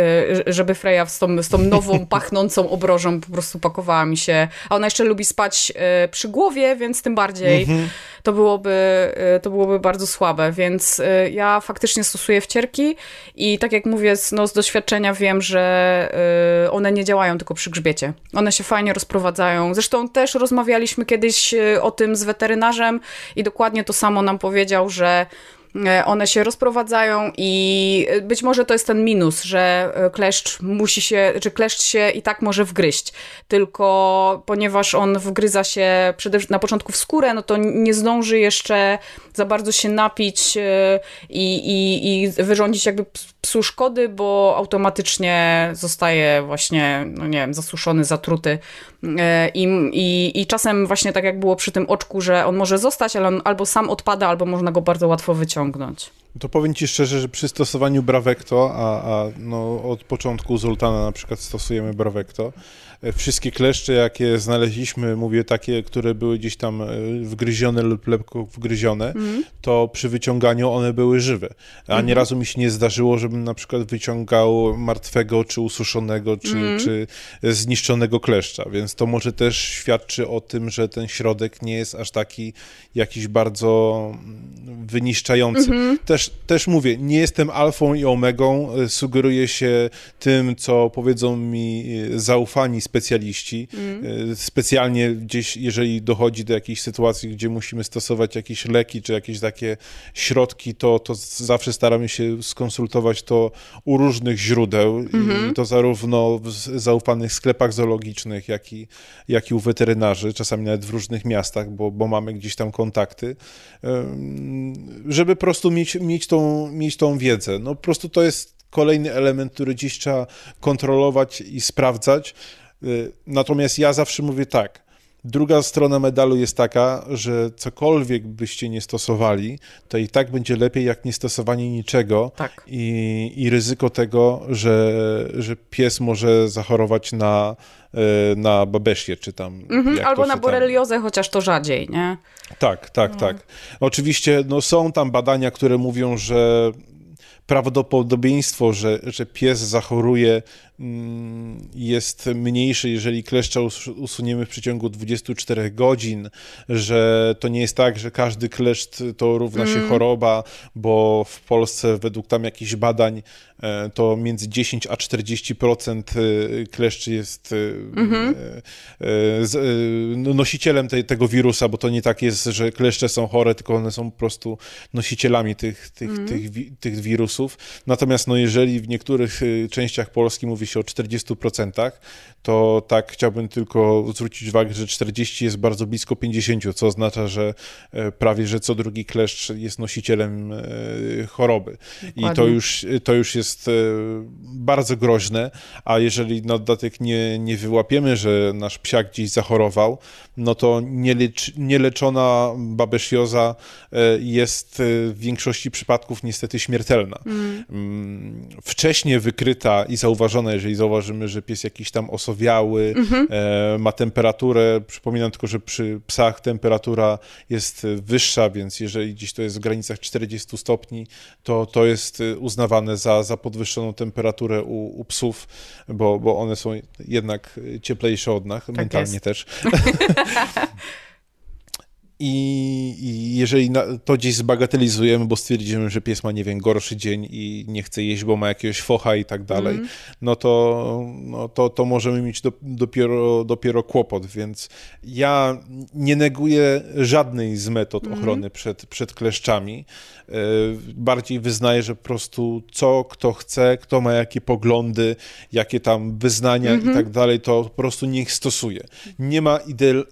e, żeby Freja z tą, z tą nową, pachnącą obrożą po prostu pakowała mi się. A ona jeszcze lubi spać e, przy głowie, więc tym bardziej mhm. to, byłoby, to byłoby bardzo słabe. Więc ja faktycznie stosuję wcierki i tak jak mówię, no, z doświadczenia wiem, że one nie działają tylko przy grzbiecie. One się fajnie rozprowadzają. Zresztą też rozmawialiśmy kiedyś o tym z weterynarzem i dokładnie to samo nam powiedział, że E, one się rozprowadzają i e, być może to jest ten minus, że e, kleszcz musi się, czy kleszcz się i tak może wgryźć, tylko ponieważ on wgryza się przede wszystkim na początku w skórę, no to nie zdąży jeszcze za bardzo się napić i, i, i wyrządzić jakby psu szkody, bo automatycznie zostaje właśnie, no nie wiem, zasuszony, zatruty E, I, i, I czasem właśnie tak jak było przy tym oczku, że on może zostać, ale on albo sam odpada, albo można go bardzo łatwo wyciągnąć. To powiem ci szczerze, że przy stosowaniu Bravecto, a, a no od początku Zoltana na przykład stosujemy Bravecto, wszystkie kleszcze, jakie znaleźliśmy, mówię takie, które były gdzieś tam e, wgryzione lub lekko wgryzione, mm. to przy wyciąganiu one były żywe. A mm. nierazu mi się nie zdarzyło, żebym na przykład wyciągał martwego, czy ususzonego, czy, mm. czy zniszczonego kleszcza, więc to może też świadczy o tym, że ten środek nie jest aż taki jakiś bardzo mm, wyniszczający. mm Też, też mówię, nie jestem alfą i omegą, e, sugeruję się tym, co powiedzą mi e, zaufani specjaliści. Mm. E, specjalnie gdzieś, jeżeli dochodzi do jakiejś sytuacji, gdzie musimy stosować jakieś leki czy jakieś takie środki, to, to zawsze staramy się skonsultować to u różnych źródeł. Mm-hmm. To zarówno w zaufanych sklepach zoologicznych, jak i, jak i u weterynarzy, czasami nawet w różnych miastach, bo, bo mamy gdzieś tam kontakty, żeby po prostu mieć, mieć, tą, mieć tą wiedzę. No po prostu to jest kolejny element, który dziś trzeba kontrolować i sprawdzać, Y, natomiast ja zawsze mówię tak. Druga strona medalu jest taka, że cokolwiek byście nie stosowali, to i tak będzie lepiej jak nie stosowanie niczego tak. i, i ryzyko tego, że, że pies może zachorować na, y, na babesię czy tam. Mhm, albo na boreliozę, tam... chociaż to rzadziej, nie? Tak, tak, mhm. tak. Oczywiście no, są tam badania, które mówią, że prawdopodobieństwo, że, że pies zachoruje Mm, jest mniejszy, jeżeli kleszcza usuniemy w przeciągu 24 godzin, że to nie jest tak, że każdy kleszt to równa się mm. choroba, bo w Polsce według tam jakichś badań e, to między 10 a 40% e, kleszczy jest mm-hmm. nosicielem te, tego wirusa, bo to nie tak jest, że kleszcze są chore, tylko one są po prostu nosicielami tych, tych, mm. tych, tych, tych wirusów. Natomiast no, jeżeli w niektórych częściach Polski mówi się się o 40%, to tak chciałbym tylko zwrócić uwagę, że 40 jest bardzo blisko 50, co oznacza, że e, prawie że co drugi kleszcz jest nosicielem e, choroby. Dokładnie. I to już, to już jest e, bardzo groźne, a jeżeli na dodatek nie, nie wyłapiemy, że nasz psiak gdzieś zachorował, no to nielecz, nieleczona babesioza jest w większości przypadków niestety śmiertelna. Mm. mm. Wcześniej wykryta i zauważona, jeżeli zauważymy, że pies jakiś tam osoba osowiały, mhm. e, ma temperaturę, przypominam tylko, że przy psach temperatura jest e, wyższa, więc jeżeli gdzieś to jest w granicach 40 stopni, to to jest e, uznawane za, za podwyższoną temperaturę u, u psów, bo, bo one są jednak cieplejsze od nas, tak mentalnie jest. też. I jeżeli to dziś zbagatelizujemy, bo stwierdzimy, że pies ma, nie wiem, gorszy dzień i nie chce jeść, bo ma jakiegoś focha i tak dalej, mm. no, to, no to, to możemy mieć do, dopiero, dopiero kłopot. Więc ja nie neguję żadnej z metod mhm. ochrony mm. przed, przed kleszczami. E, bardziej wyznaję, że po prostu co kto chce, kto ma jakie poglądy, jakie tam wyznania mm -hmm. i mhm. tak dalej, to po prostu niech stosuje. Nie ma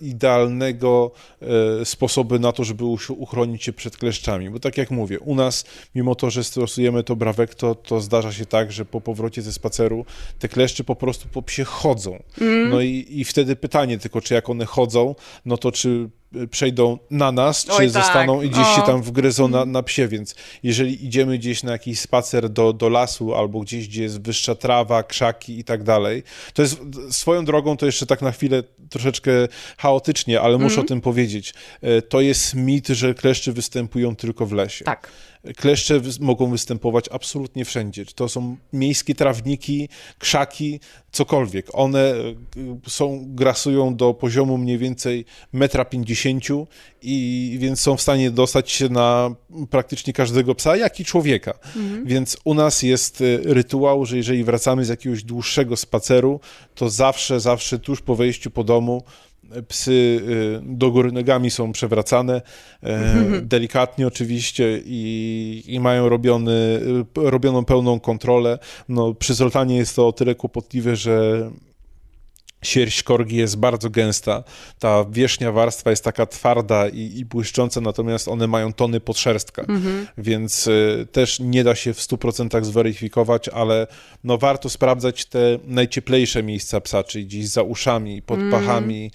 idealnego sposobu, e, sposoby na to, żeby uchronić się przed kleszczami. Bo tak jak mówię, u nas, mimo to, że stosujemy to brawekto, to zdarza się tak, że po powrocie ze spaceru te kleszcze po prostu po psie chodzą. Mm. No i, i wtedy pytanie tylko, czy jak one chodzą, no to czy Y, przejdą na nas, Oj, czy tak. zostaną i gdzieś o. się tam wgryzą na, mhm. na psie, więc jeżeli idziemy gdzieś na jakiś spacer do, do lasu albo gdzieś, gdzie jest wyższa trawa, krzaki i tak dalej, to jest swoją drogą, to jeszcze tak na chwilę troszeczkę chaotycznie, ale muszę mm. o tym powiedzieć, y, to jest mit, że kleszcze występują tylko w lesie. Tak. Kleszcze mogą występować absolutnie wszędzie. To są miejskie trawniki, krzaki, cokolwiek. One e, są, grasują do poziomu mniej więcej 1,50 m i więc są w stanie dostać się na praktycznie każdego psa, jak i człowieka. Mhm. Więc u nas jest e, rytuał, że jeżeli wracamy z jakiegoś dłuższego spaceru, to zawsze, zawsze tuż po wejściu po domu psy y, do góry nogami są przewracane, e, delikatnie oczywiście i, i mają robiony, y, robioną pełną kontrolę. No, przy Zoltanie jest to o tyle kłopotliwe, że Sierść korgi jest bardzo gęsta, ta wierzchnia warstwa jest taka twarda i, i błyszcząca, natomiast one mają tony podszerstka, mhm. więc y, też nie da się w 100% zweryfikować, ale no, warto sprawdzać te najcieplejsze miejsca psa, czyli gdzieś za uszami, pod mhm. pachami,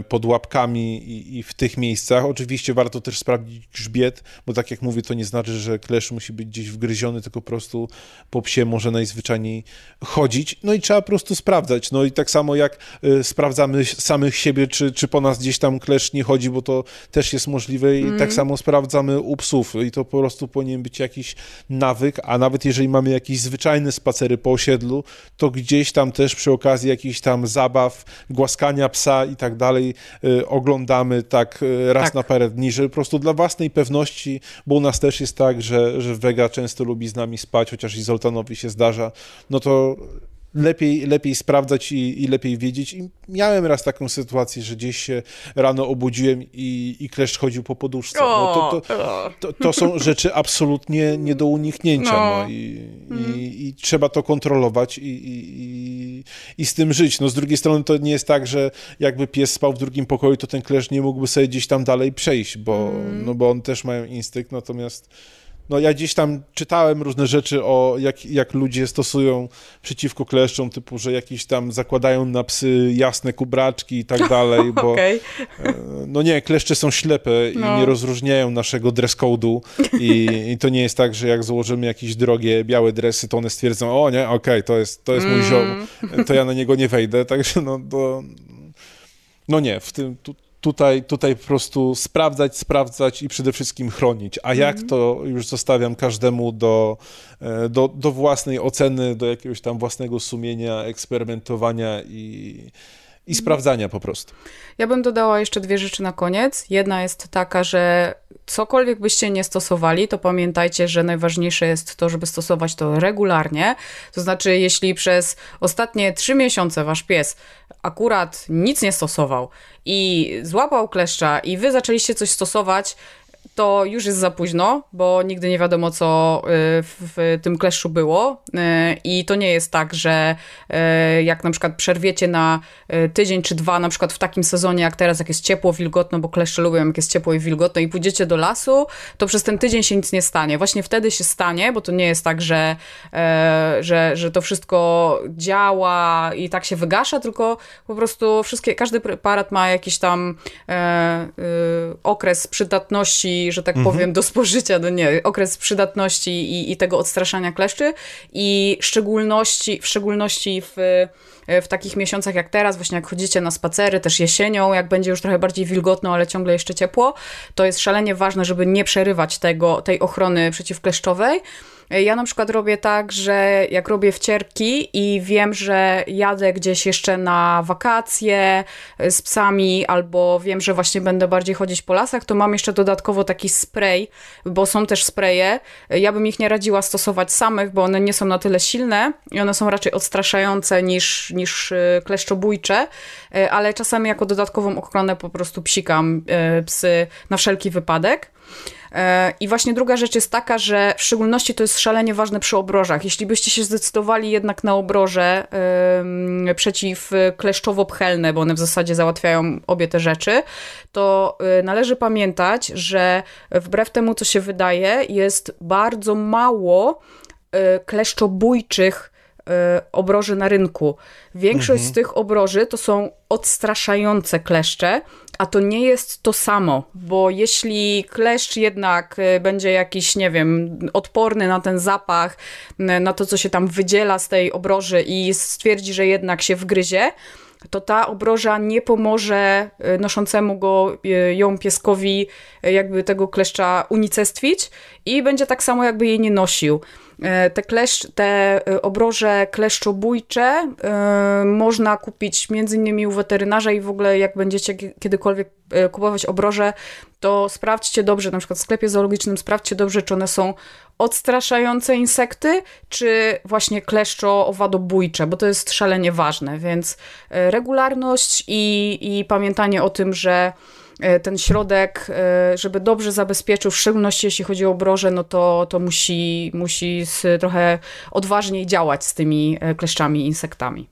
y, pod łapkami i, i, w tych miejscach. Oczywiście warto też sprawdzić grzbiet, bo tak jak mówię, to nie znaczy, że klesz musi być gdzieś wgryziony, tylko po prostu po psie może najzwyczajniej chodzić. No i trzeba po prostu sprawdzać. No i tak samo samo jak y, sprawdzamy samych siebie, czy, czy po nas gdzieś tam klesz nie chodzi, bo to też jest możliwe i mm. tak mhm. samo sprawdzamy u psów i to po prostu powinien być jakiś nawyk, a nawet jeżeli mamy jakieś zwyczajne spacery po osiedlu, to gdzieś tam też przy okazji jakichś tam zabaw, głaskania psa i tak dalej y, oglądamy tak y, raz tak. na parę dni, że po prostu dla własnej pewności, bo u nas też jest tak, że, że Vega często lubi z nami spać, chociaż i Zoltanowi się zdarza, no to lepiej, lepiej sprawdzać i, i, lepiej wiedzieć. I miałem raz taką sytuację, że gdzieś się rano obudziłem i, i kleszcz chodził po poduszce. No, to, to, to, to, są rzeczy absolutnie nie do uniknięcia. No. no i, i, mhm. i, trzeba to kontrolować i, i, z tym żyć. No, z drugiej strony to nie jest tak, że jakby pies spał w drugim pokoju, to ten kleszcz nie mógłby sobie gdzieś tam dalej przejść, bo, mm. no, bo on też mają instynkt, natomiast no ja gdzieś tam czytałem różne rzeczy o jak, jak ludzie stosują przeciwko kleszczom, typu, że jakieś tam zakładają na psy jasne kubraczki i tak dalej, bo okay. E, no nie, kleszcze są ślepe no. i nie rozróżniają naszego dress code'u i, i, to nie jest tak, że jak założymy jakieś drogie, białe dresy, to one stwierdzą, o nie, okej, okay, to jest, to jest mój ziom, mm. to ja na niego nie wejdę, także no to... No nie, w tym, tu, tutaj, tutaj po prostu sprawdzać, sprawdzać i przede wszystkim chronić. A jak mhm. to już zostawiam każdemu do, e, do, do własnej oceny, do jakiegoś tam własnego sumienia, eksperymentowania i i sprawdzania po prostu. Ja bym dodała jeszcze dwie rzeczy na koniec. Jedna jest taka, że cokolwiek byście nie stosowali, to pamiętajcie, że najważniejsze jest to, żeby stosować to regularnie. To znaczy, jeśli przez ostatnie trzy miesiące wasz pies akurat nic nie stosował i złapał kleszcza i wy zaczęliście coś stosować, to już jest za późno, bo nigdy nie wiadomo, co y, w, tym kleszu było. Y, I to nie jest tak, że y, jak na przykład przerwiecie na tydzień czy dwa, na przykład w takim sezonie jak teraz, jak jest ciepło, wilgotno, bo kleszcze lubią, jak jest ciepło i wilgotno, i pójdziecie do lasu, to przez ten tydzień się nic nie stanie. Właśnie wtedy się stanie, bo to nie jest tak, że, e, że, że to wszystko działa i tak się wygasza, tylko po prostu wszystkie, każdy preparat ma jakiś tam e, e, okres przydatności że tak mhm. powiem, do spożycia, no nie, okres przydatności i, i tego odstraszania kleszczy i szczególności, w szczególności w, w takich miesiącach jak teraz, właśnie jak chodzicie na spacery, też jesienią, jak będzie już trochę bardziej wilgotno, ale ciągle jeszcze ciepło, to jest szalenie ważne, żeby nie przerywać tego, tej ochrony przeciwkleszczowej, E, ja na przykład robię tak, że jak robię wcierki i wiem, że jadę gdzieś jeszcze na wakacje e, z psami, albo wiem, że właśnie będę bardziej chodzić po lasach, to mam jeszcze dodatkowo taki spray, bo są też spreje. E, ja bym ich nie radziła stosować samych, bo one nie są na tyle silne i one są raczej odstraszające niż, niż kleszczobójcze, ale czasami jako dodatkową ochronę po prostu psikam psy na wszelki wypadek. E, I właśnie druga rzecz jest taka, że w szczególności to jest szalenie ważne przy obrożach. Jeśli byście się zdecydowali jednak na obroże yy, przeciw e, pchelne bo one w zasadzie załatwiają obie te rzeczy, to yy, należy pamiętać, że wbrew temu, co się wydaje, jest bardzo mało yy, kleszczobójczych Y, obroży na rynku. Większość mhm. z tych obroży to są odstraszające kleszcze, a to nie jest to samo, bo jeśli kleszcz jednak y, będzie jakiś, nie wiem, odporny na ten zapach, y, na to, co się tam wydziela z tej obroży i stwierdzi, że jednak się wgryzie, to ta obroża nie pomoże noszącemu go ją pieskowi jakby tego kleszcza unicestwić i będzie tak samo jakby jej nie nosił. E, te, klesz, te e, obroże kleszczobójcze e, można kupić między innymi u weterynarza i w ogóle jak będziecie kiedykolwiek kupować obroże, to sprawdźcie dobrze, na przykład w sklepie zoologicznym sprawdźcie dobrze, czy one są odstraszające insekty, czy właśnie kleszczo owadobójcze, bo to jest szalenie ważne, więc regularność i, i pamiętanie o tym, że E, ten środek, e, żeby dobrze zabezpieczył, w szczególności jeśli chodzi o obroże, no to, to musi, musi trochę odważniej działać z tymi e, kleszczami, insektami.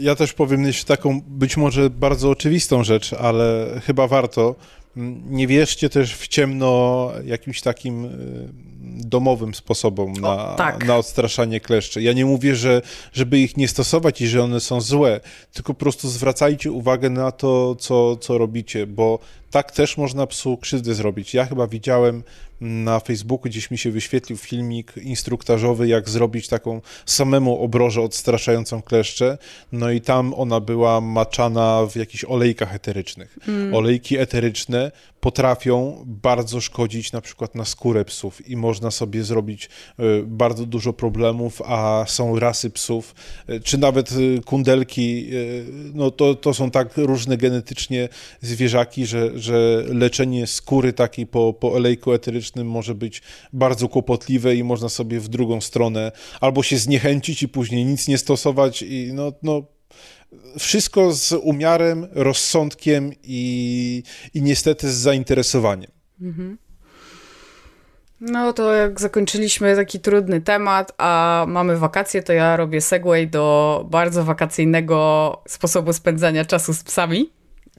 Ja też powiem jeszcze taką być może bardzo oczywistą rzecz, ale chyba warto. Mm, nie wierzcie też w ciemno jakimś takim y, domowym sposobom na, o, tak. na odstraszanie kleszczy. Ja nie mówię, że żeby ich nie stosować i że one są złe, tylko po prostu zwracajcie uwagę na to, co, co robicie, bo tak też można psu krzywdę zrobić. Ja chyba widziałem na Facebooku gdzieś mi się wyświetlił filmik instruktażowy, jak zrobić taką samemu obrożę odstraszającą kleszcze. No i tam ona była maczana w jakichś olejkach eterycznych. Mm. Olejki eteryczne potrafią bardzo szkodzić na przykład na skórę psów i można sobie zrobić e, bardzo dużo problemów, a są rasy psów, e, czy nawet e, kundelki, no to, to są tak różne genetycznie zwierzaki, że, że leczenie skóry takiej po, po olejku eterycznym społecznym może być bardzo kłopotliwe i można sobie w drugą stronę albo się zniechęcić i później nic nie stosować i no, no wszystko z umiarem, rozsądkiem i, i niestety z zainteresowaniem. Mhm. No to jak zakończyliśmy taki trudny temat, a mamy wakacje, to ja robię segway do bardzo wakacyjnego sposobu spędzania czasu z psami.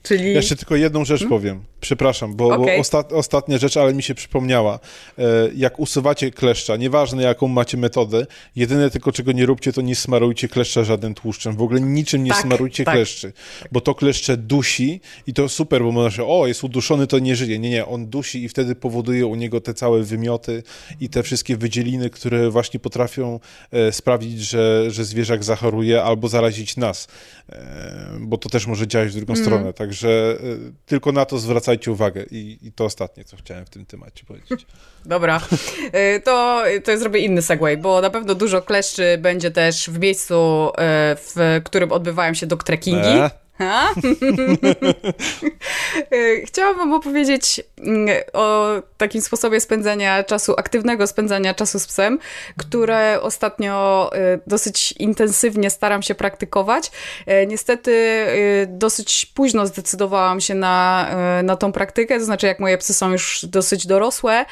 Czyli... Ja jeszcze tylko jedną rzecz hmm? powiem. Przepraszam, bo, okay. bo ostatnia rzecz, ale mi się przypomniała. E, jak usuwacie kleszcza, nieważne jaką macie metodę, jedyne tylko czego nie róbcie, to nie smarujcie kleszcza żadnym tłuszczem. W ogóle niczym nie tak, smarujcie tak. kleszczy, bo to kleszcze dusi i to super, bo można się, o, jest uduszony, to nie żyje. Nie, nie, on dusi i wtedy powoduje u niego te całe wymioty i te wszystkie wydzieliny, które właśnie potrafią e, sprawić, że, że zwierzak zachoruje albo zarazić nas, e, bo to też może działać w drugą mm. stronę. Tak? Także y, tylko na to zwracajcie uwagę I, i, to ostatnie, co chciałem w tym temacie powiedzieć. Dobra, y, to, to zrobię inny segway, bo na pewno dużo kleszczy będzie też w miejscu, y, w którym odbywają się dok trekkingi. E. Y, chciałam Wam opowiedzieć mm, o takim sposobie spędzania czasu, aktywnego spędzania czasu z psem, które ostatnio y, dosyć intensywnie staram się praktykować. Y, niestety dosyć późno zdecydowałam się na, na tą praktykę, to znaczy jak moje psy są już dosyć dorosłe,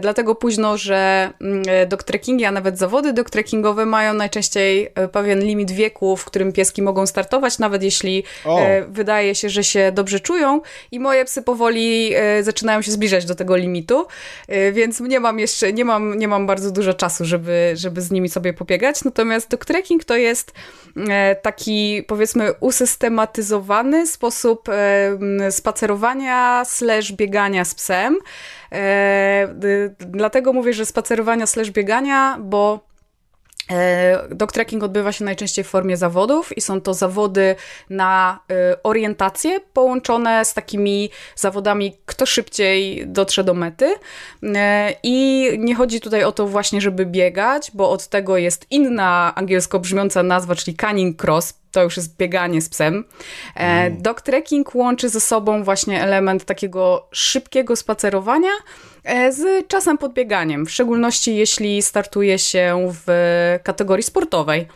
dlatego późno, że mm, doktrekingi, a nawet zawody trekkingowe mają najczęściej pewien limit wieku, w którym pieski mogą startować, nawet jeśli o. E, wydaje się, że się dobrze czują i moje psy powoli e, zaczynają się zbliżać do tego limitu, e, więc nie mam jeszcze, nie mam, nie mam bardzo dużo czasu, żeby, żeby z nimi sobie pobiegać. Natomiast dog trekking to jest taki powiedzmy usystematyzowany sposób spacerowania slash biegania z psem. Dlatego mówię, że spacerowania slash biegania, bo E, dog odbywa się najczęściej w formie zawodów i są to zawody na e, orientację połączone z takimi zawodami, kto szybciej dotrze do mety. E, I nie chodzi tutaj o to właśnie, żeby biegać, bo od tego jest inna angielsko brzmiąca nazwa, czyli canning cross, to już jest bieganie z psem. Mm. Dog łączy ze sobą właśnie element takiego szybkiego spacerowania tak, e, z czasem podbieganiem, w szczególności jeśli startuje się w kategorii sportowej,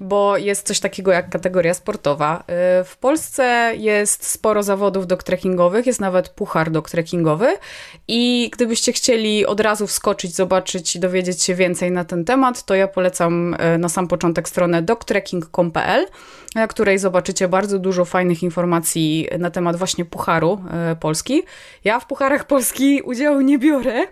bo jest coś takiego jak kategoria sportowa. E, w Polsce jest sporo zawodów doktrekkingowych, trekkingowych, jest nawet puchar doktrekkingowy trekkingowy i gdybyście chcieli od razu wskoczyć, zobaczyć i dowiedzieć się więcej na ten temat, to ja polecam e, na sam początek stronę doktrekking.pl, na której zobaczycie bardzo dużo fajnych informacji na temat właśnie pucharu Polski. Ja w pucharach Polski udział nie biorę, biorę.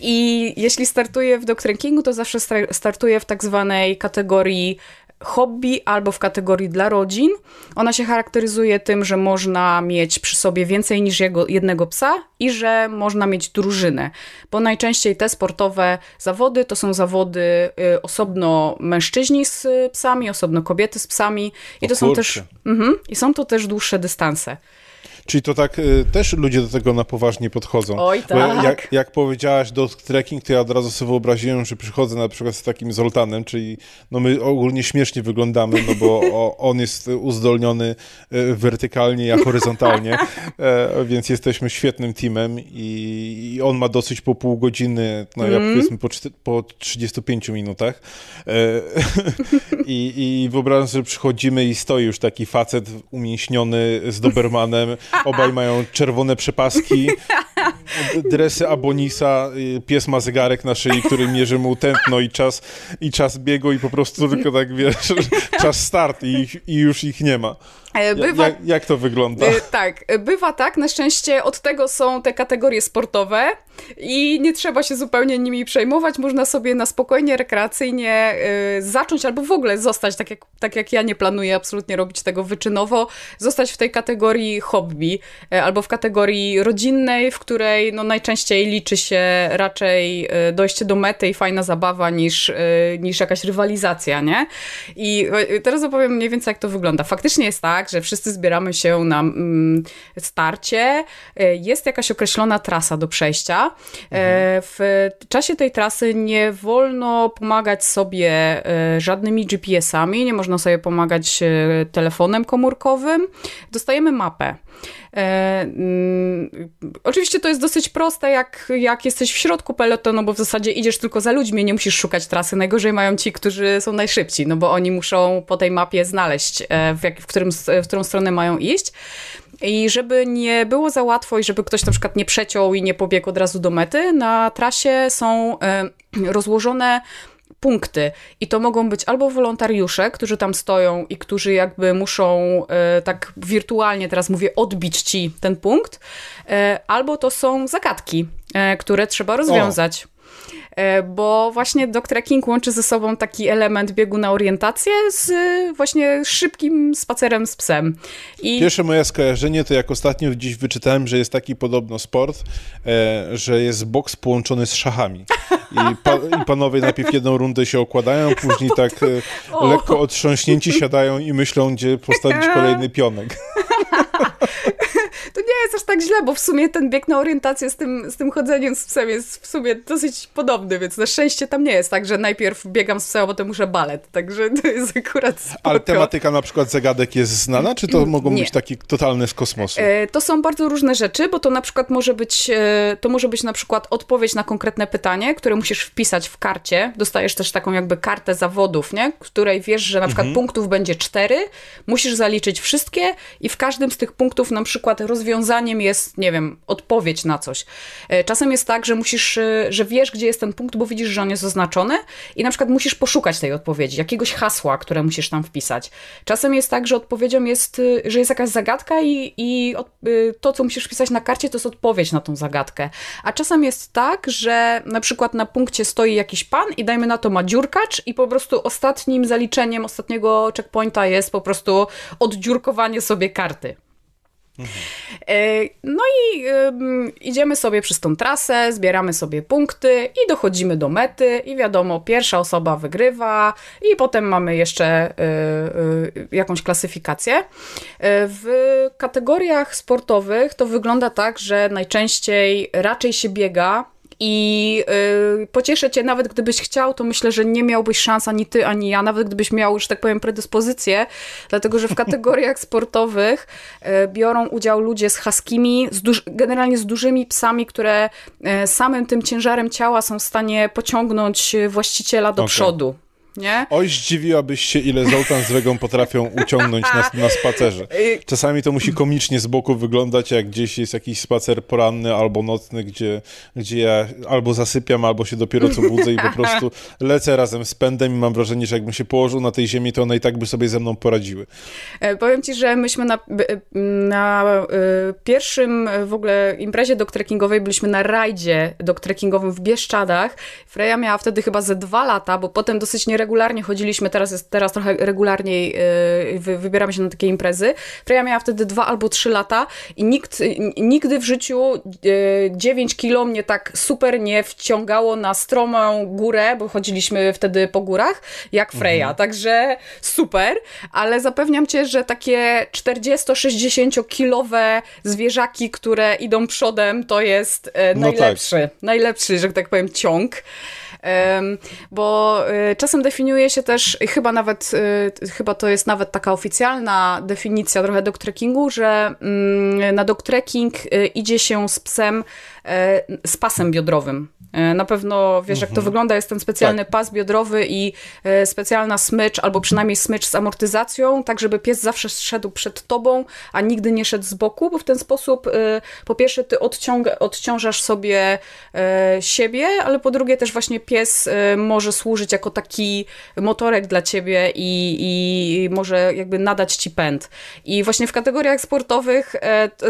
I jeśli startuję w Doctrinkingu, to zawsze startuję w tak zwanej kategorii hobby albo w kategorii dla rodzin. Ona się charakteryzuje tym, że można mieć przy sobie więcej niż jego, jednego psa i że można mieć drużynę, bo najczęściej te sportowe zawody to są zawody y, osobno mężczyźni z psami, osobno kobiety z psami i o to kurczę. są też mhm. i są to też dłuższe dystanse. Czyli to tak y, też ludzie do tego na poważnie podchodzą. Oj, tak. Bo jak, jak powiedziałaś do trekking, to ja od razu sobie wyobraziłem, że przychodzę na przykład z takim Zoltanem, czyli no my ogólnie śmiesznie wyglądamy, no bo o, on jest uzdolniony y, wertykalnie, ja horyzontalnie, e, więc jesteśmy świetnym teamem i, i, on ma dosyć po pół godziny, no ja mhm. powiedzmy po, po 35 minutach. E, I, I wyobrażam sobie, że przychodzimy i stoi już taki facet umięśniony z Dobermanem, Obaj mają czerwone przepaski, dresy Abonisa, y, pies ma zegarek na szyi, który mierzy mu tętno i czas, i czas biegu i po prostu tylko tak, wiesz, czas start i, i już ich nie ma. E, bywa, jak, jak, to wygląda? E, tak, e, bywa tak. Na szczęście od tego są te kategorie sportowe i nie trzeba się zupełnie nimi przejmować. Można sobie na spokojnie, rekreacyjnie zacząć albo w ogóle zostać, tak jak, tak jak ja nie planuję absolutnie robić tego wyczynowo, zostać w tej kategorii hobby albo w kategorii rodzinnej, w której no, najczęściej liczy się raczej dojście do mety i fajna zabawa niż, niż jakaś rywalizacja, nie? I teraz opowiem mniej więcej, jak to wygląda. Faktycznie jest tak, tak, że wszyscy zbieramy się na mm, starcie. E, jest jakaś określona trasa do przejścia. E, mhm. W czasie tej trasy nie wolno pomagać sobie e, żadnymi GPS-ami, nie można sobie pomagać telefonem komórkowym. Dostajemy mapę. E, mm, oczywiście to jest dosyć proste, jak, jak jesteś w środku pelotonu, bo w zasadzie idziesz tylko za ludźmi, nie musisz szukać trasy. Najgorzej mają ci, którzy są najszybci, no bo oni muszą po tej mapie znaleźć, e, w, jak, w, którym, e, w którą stronę mają iść. I żeby nie było za łatwo i żeby ktoś na przykład nie przeciął i nie pobiegł od razu do mety, na trasie są rozłożone punkty. I to mogą być albo wolontariusze, którzy tam stoją i którzy jakby muszą e, tak wirtualnie, teraz mówię, odbić ci ten punkt, e, albo to są zagadki, e, które trzeba rozwiązać. O. E, bo właśnie dr King łączy ze sobą taki element biegu na orientację z e, właśnie szybkim spacerem z psem. I... Pierwsze moje skojarzenie to jak ostatnio dziś wyczytałem, że jest taki podobno sport, e, że jest boks połączony z szachami. I, pa i panowie najpierw jedną rundę się okładają, później tak lekko otrząśnięci siadają i myślą, gdzie postawić kolejny pionek nie jest aż tak źle, bo w sumie ten bieg na orientację z tym, z tym chodzeniem z psem jest w sumie dosyć podobny, więc na szczęście tam nie jest tak, że najpierw biegam z psem, a potem muszę balet, także to jest akurat spoko. Ale tematyka na przykład zagadek jest znana, czy to mm, mogą nie. być takie totalne z kosmosu? E, to są bardzo różne rzeczy, bo to na przykład może być, e, to może być na przykład odpowiedź na konkretne pytanie, które musisz wpisać w karcie, dostajesz też taką jakby kartę zawodów, nie? której wiesz, że na przykład mhm. punktów będzie cztery, musisz zaliczyć wszystkie i w każdym z tych punktów na przykład rozwiązać rozwiązaniem jest, nie wiem, odpowiedź na coś. E, czasem jest tak, że musisz, e, że wiesz, gdzie jest ten punkt, bo widzisz, że on jest zaznaczony i na przykład musisz poszukać tej odpowiedzi, jakiegoś hasła, które musisz tam wpisać. Czasem jest tak, że odpowiedzią jest, e, że jest jakaś zagadka i, i to, co musisz wpisać na karcie, to jest odpowiedź na tą zagadkę. A czasem jest tak, że na przykład na punkcie stoi jakiś pan i dajmy na to ma dziurkacz i po prostu ostatnim zaliczeniem ostatniego checkpointa jest po prostu oddziurkowanie sobie karty. E, no i idziemy sobie przez tą trasę, zbieramy sobie punkty i dochodzimy do mety i wiadomo, pierwsza osoba wygrywa i potem mamy jeszcze e, e, jakąś klasyfikację. W kategoriach sportowych to wygląda tak, że najczęściej raczej się biega, i yy, pocieszę cię, nawet gdybyś chciał, to myślę, że nie miałbyś szans ani ty, ani ja, nawet gdybyś miał, że tak powiem, predyspozycję, dlatego że w kategoriach sportowych yy, biorą udział ludzie z haskimi, z generalnie z dużymi psami, które yy, samym tym ciężarem ciała są w stanie pociągnąć y, właściciela do okay. przodu nie? Oj, zdziwiłabyś się, ile Zoltan z Wegą potrafią uciągnąć na, na spacerze. Czasami to musi komicznie z boku wyglądać, jak gdzieś jest jakiś spacer poranny albo nocny, gdzie, gdzie ja albo zasypiam, albo się dopiero co budzę i po prostu lecę razem z pędem i mam wrażenie, że jakbym się położył na tej ziemi, to one i tak by sobie ze mną poradziły. E, powiem ci, że myśmy na, e, na e, pierwszym w ogóle imprezie doktrekingowej byliśmy na rajdzie doktrekingowym w Bieszczadach. Freja miała wtedy chyba ze dwa lata, bo potem dosyć nie regularnie chodziliśmy, teraz jest teraz trochę regularniej yy, wybieramy się na takie imprezy. Freja miała wtedy dwa albo trzy lata i nikt, y, nigdy w życiu yy, 9 kilo mnie tak super nie wciągało na stromą górę, bo chodziliśmy wtedy po górach, jak Freja. Mhm. Także super, ale zapewniam cię, że takie 40-60 kilowe zwierzaki, które idą przodem, to jest yy, najlepszy, tak. najlepszy, że tak powiem, ciąg. Bo e, czasem definiuje się też, chyba nawet, e, chyba to jest nawet taka oficjalna definicja trochę doktrekingu, że mm, na doktreking e, idzie się z psem, z pasem biodrowym. E, na pewno wiesz, mhm. jak to mhm. wygląda, jest ten specjalny tak. pas biodrowy i e, specjalna smycz, albo przynajmniej smycz z amortyzacją, tak żeby pies zawsze szedł przed tobą, a nigdy nie szedł z boku, bo w ten sposób e, po pierwsze ty odciąga, odciążasz sobie siebie, ale po drugie też właśnie pies może służyć jako taki motorek dla ciebie i, i może jakby nadać ci pęd. I właśnie w kategoriach sportowych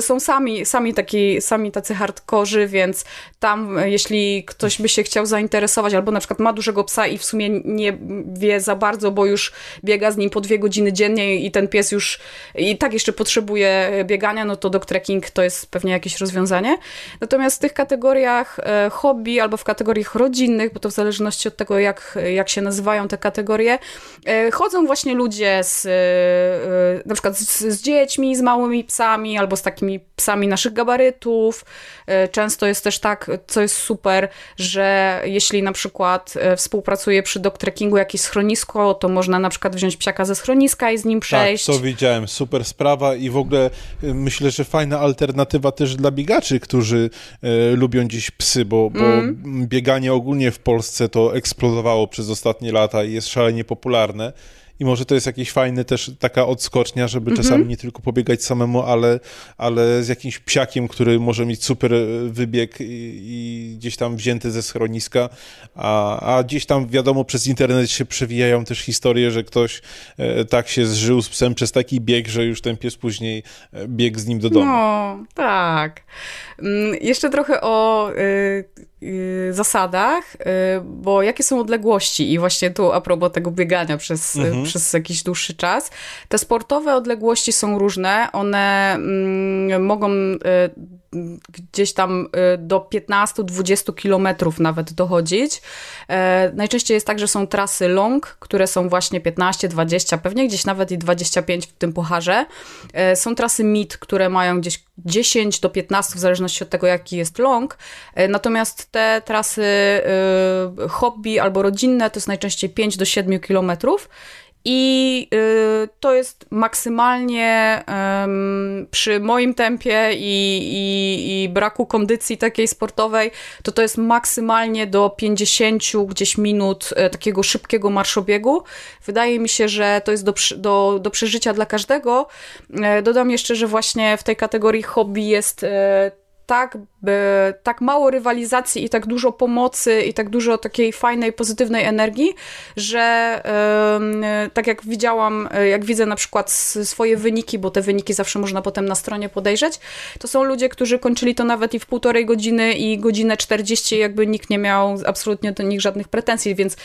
są sami, sami, taki, sami tacy hardkorzy, więc tam jeśli ktoś by się chciał zainteresować, albo na przykład ma dużego psa i w sumie nie wie za bardzo, bo już biega z nim po dwie godziny dziennie i ten pies już i tak jeszcze potrzebuje biegania, no to dog trekking to jest pewnie jakieś rozwiązanie. Natomiast w tych kategoriach e, hobby albo w kategoriach rodzinnych, bo to w zależności od tego, jak, jak się nazywają te kategorie, e, chodzą właśnie ludzie z e, na przykład z, z dziećmi, z małymi psami albo z takimi psami naszych gabarytów. E, często jest też tak, co jest super, że jeśli na przykład e, współpracuje przy doktrekingu jakieś schronisko, to można na przykład wziąć psiaka ze schroniska i z nim tak, przejść. Tak, to widziałem. Super sprawa i w ogóle e, myślę, że fajna alternatywa też dla biegaczy, którzy e, lubią dziś psy, bo, bo mm. bieganie ogólnie w Polsce to eksplodowało przez ostatnie lata i jest szalenie popularne. I może to jest jakiś fajny też taka odskocznia, żeby mhm. czasami nie tylko pobiegać samemu, ale, ale z jakimś psiakiem, który może mieć super e, wybieg i, i gdzieś tam wzięty ze schroniska, a, a gdzieś tam wiadomo przez internet się przewijają też historie, że ktoś e, tak się zżył z psem przez taki bieg, że już ten pies później e, biegł z nim do domu. No, tak. Mm, jeszcze trochę o y, y, zasadach, y, bo jakie są odległości i właśnie tu a propos tego biegania przez, mhm. przez jakiś dłuższy czas. Te sportowe odległości są różne, one mm, mogą gdzieś tam y, do 15-20 km nawet dochodzić. E, najczęściej jest tak, że są trasy long, które są właśnie 15-20, pewnie gdzieś nawet i 25 w tym pucharze. E, są trasy mid, które mają gdzieś 10 do 15 w zależności od tego, jaki jest long. E, natomiast te trasy y, hobby albo rodzinne to jest najczęściej 5 do 7 kilometrów. I y, to jest maksymalnie y, przy moim tempie i, i, i, braku kondycji takiej sportowej, to to jest maksymalnie do 50 gdzieś minut y, takiego szybkiego marszobiegu. Wydaje mi się, że to jest do, do, do przeżycia dla każdego. E, dodam jeszcze, że właśnie w tej kategorii hobby jest e, tak, by, tak mało rywalizacji i tak dużo pomocy i tak dużo takiej fajnej, pozytywnej energii, że yy, tak jak widziałam, jak widzę na przykład swoje wyniki, bo te wyniki zawsze można potem na stronie podejrzeć, to są ludzie, którzy kończyli to nawet i w półtorej godziny i godzinę 40, jakby nikt nie miał absolutnie do nich żadnych pretensji, więc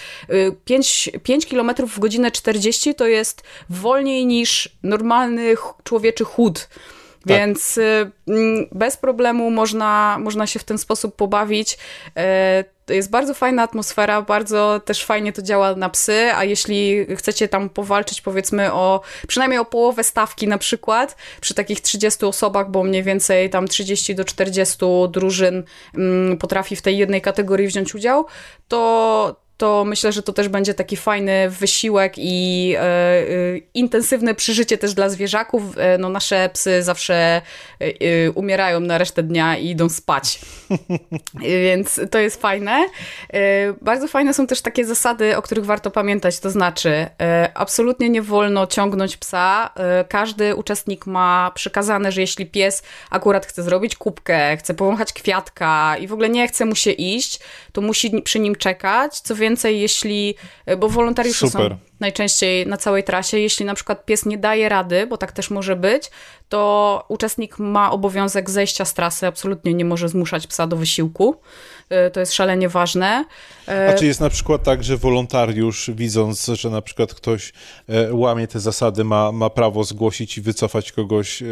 5, 5 km w godzinę 40 to jest wolniej niż normalny człowieczy chód. Tak. Więc y, mm, bez problemu można, można się w ten sposób pobawić. Y, jest bardzo fajna atmosfera, bardzo też fajnie to działa na psy, a jeśli chcecie tam powalczyć powiedzmy o przynajmniej o połowę stawki na przykład przy takich 30 osobach, bo mniej więcej tam 30 do 40 drużyn mm, potrafi w tej jednej kategorii wziąć udział, to to myślę, że to też będzie taki fajny wysiłek i e, e intensywne przeżycie też dla zwierzaków. E, no nasze psy zawsze e, e, umierają na resztę dnia i idą spać, więc to jest fajne. E, bardzo fajne są też takie zasady, o których warto pamiętać, to znaczy absolutnie nie wolno ciągnąć psa. każdy uczestnik ma przykazane, że jeśli pies akurat chce zrobić kubkę, chce powąchać kwiatka i w ogóle nie chce mu się iść, to musi przy nim czekać, co więcej więcej, jeśli, e, bo wolontariusze Super. są najczęściej na całej trasie. Jeśli na przykład pies nie daje rady, bo tak też może być, to uczestnik ma obowiązek zejścia z trasy, absolutnie nie może zmuszać psa do wysiłku. Y, to jest szalenie ważne. Y, A czy jest na przykład tak, że wolontariusz, widząc, że na przykład ktoś e, łamie te zasady, ma, ma prawo zgłosić i wycofać kogoś? E,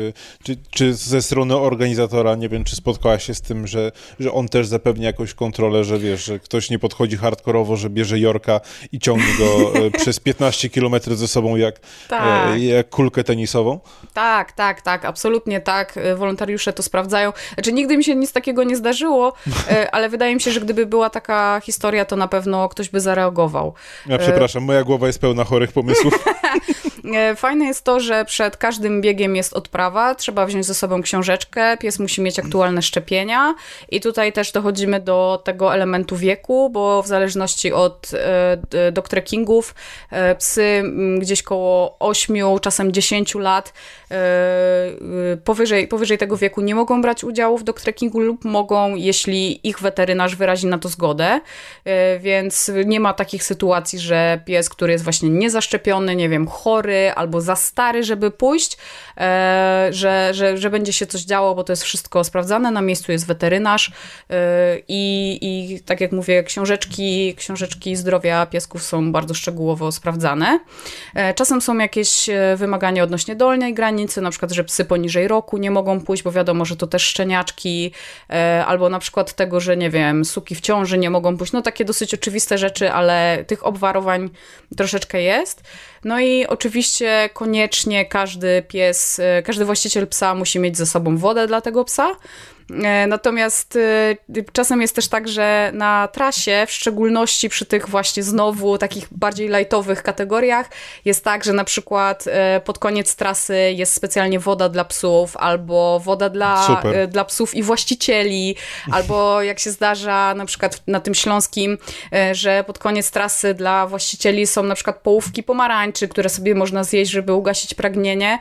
czy, czy ze strony organizatora, nie wiem, czy spotkała się z tym, że, że on też zapewnia jakąś kontrolę, że wiesz, że ktoś nie podchodzi hardkorowo, że bierze Jorka i ciągnie go e, przez 15 kilometrów ze sobą jak, tak. jak kulkę tenisową? Tak, tak, tak, absolutnie tak. Wolontariusze to sprawdzają. Znaczy, nigdy mi się nic takiego nie zdarzyło, ale wydaje wydaje mi się, że gdyby była taka historia, to na pewno ktoś by zareagował. Ja e, przepraszam, moja głowa jest pełna chorych pomysłów. E, fajne jest to, że przed każdym biegiem jest odprawa, trzeba wziąć ze sobą książeczkę, pies musi mieć aktualne szczepienia i tutaj też dochodzimy do tego elementu wieku, bo w zależności od e, doktrekingów e, psy mm, gdzieś koło 8, czasem 10 lat powyżej, powyżej tego wieku nie mogą brać udziału w doktrekingu lub mogą, jeśli ich weterynarz wyrazi na to zgodę, więc nie ma takich sytuacji, że pies, który jest właśnie niezaszczepiony, nie wiem, chory, chory albo za stary, żeby pójść, e, że, że, że będzie się coś działo, bo to jest wszystko sprawdzane, na miejscu jest weterynarz e, i, i tak jak mówię, książeczki, książeczki zdrowia piesków są bardzo szczegółowo sprawdzane. E, czasem są jakieś wymagania odnośnie dolnej granicy, na przykład, że psy poniżej roku nie mogą pójść, bo wiadomo, że to też szczeniaczki, albo na przykład tego, że nie wiem, suki w ciąży nie mogą pójść. No takie dosyć oczywiste rzeczy, ale tych obwarowań troszeczkę jest. No i oczywiście koniecznie każdy pies, y, każdy właściciel psa musi mieć ze sobą wodę dla tego psa. E, natomiast e, czasem jest też tak, że na trasie, w szczególności przy tych właśnie znowu takich bardziej lightowych kategoriach, jest tak, że na przykład e, pod koniec trasy jest specjalnie woda dla psów albo woda dla, dla psów i właścicieli, albo jak się zdarza na przykład na tym śląskim, że pod koniec trasy dla właścicieli są na przykład połówki pomarańczy, które sobie można zjeść, żeby ugasić pragnienie.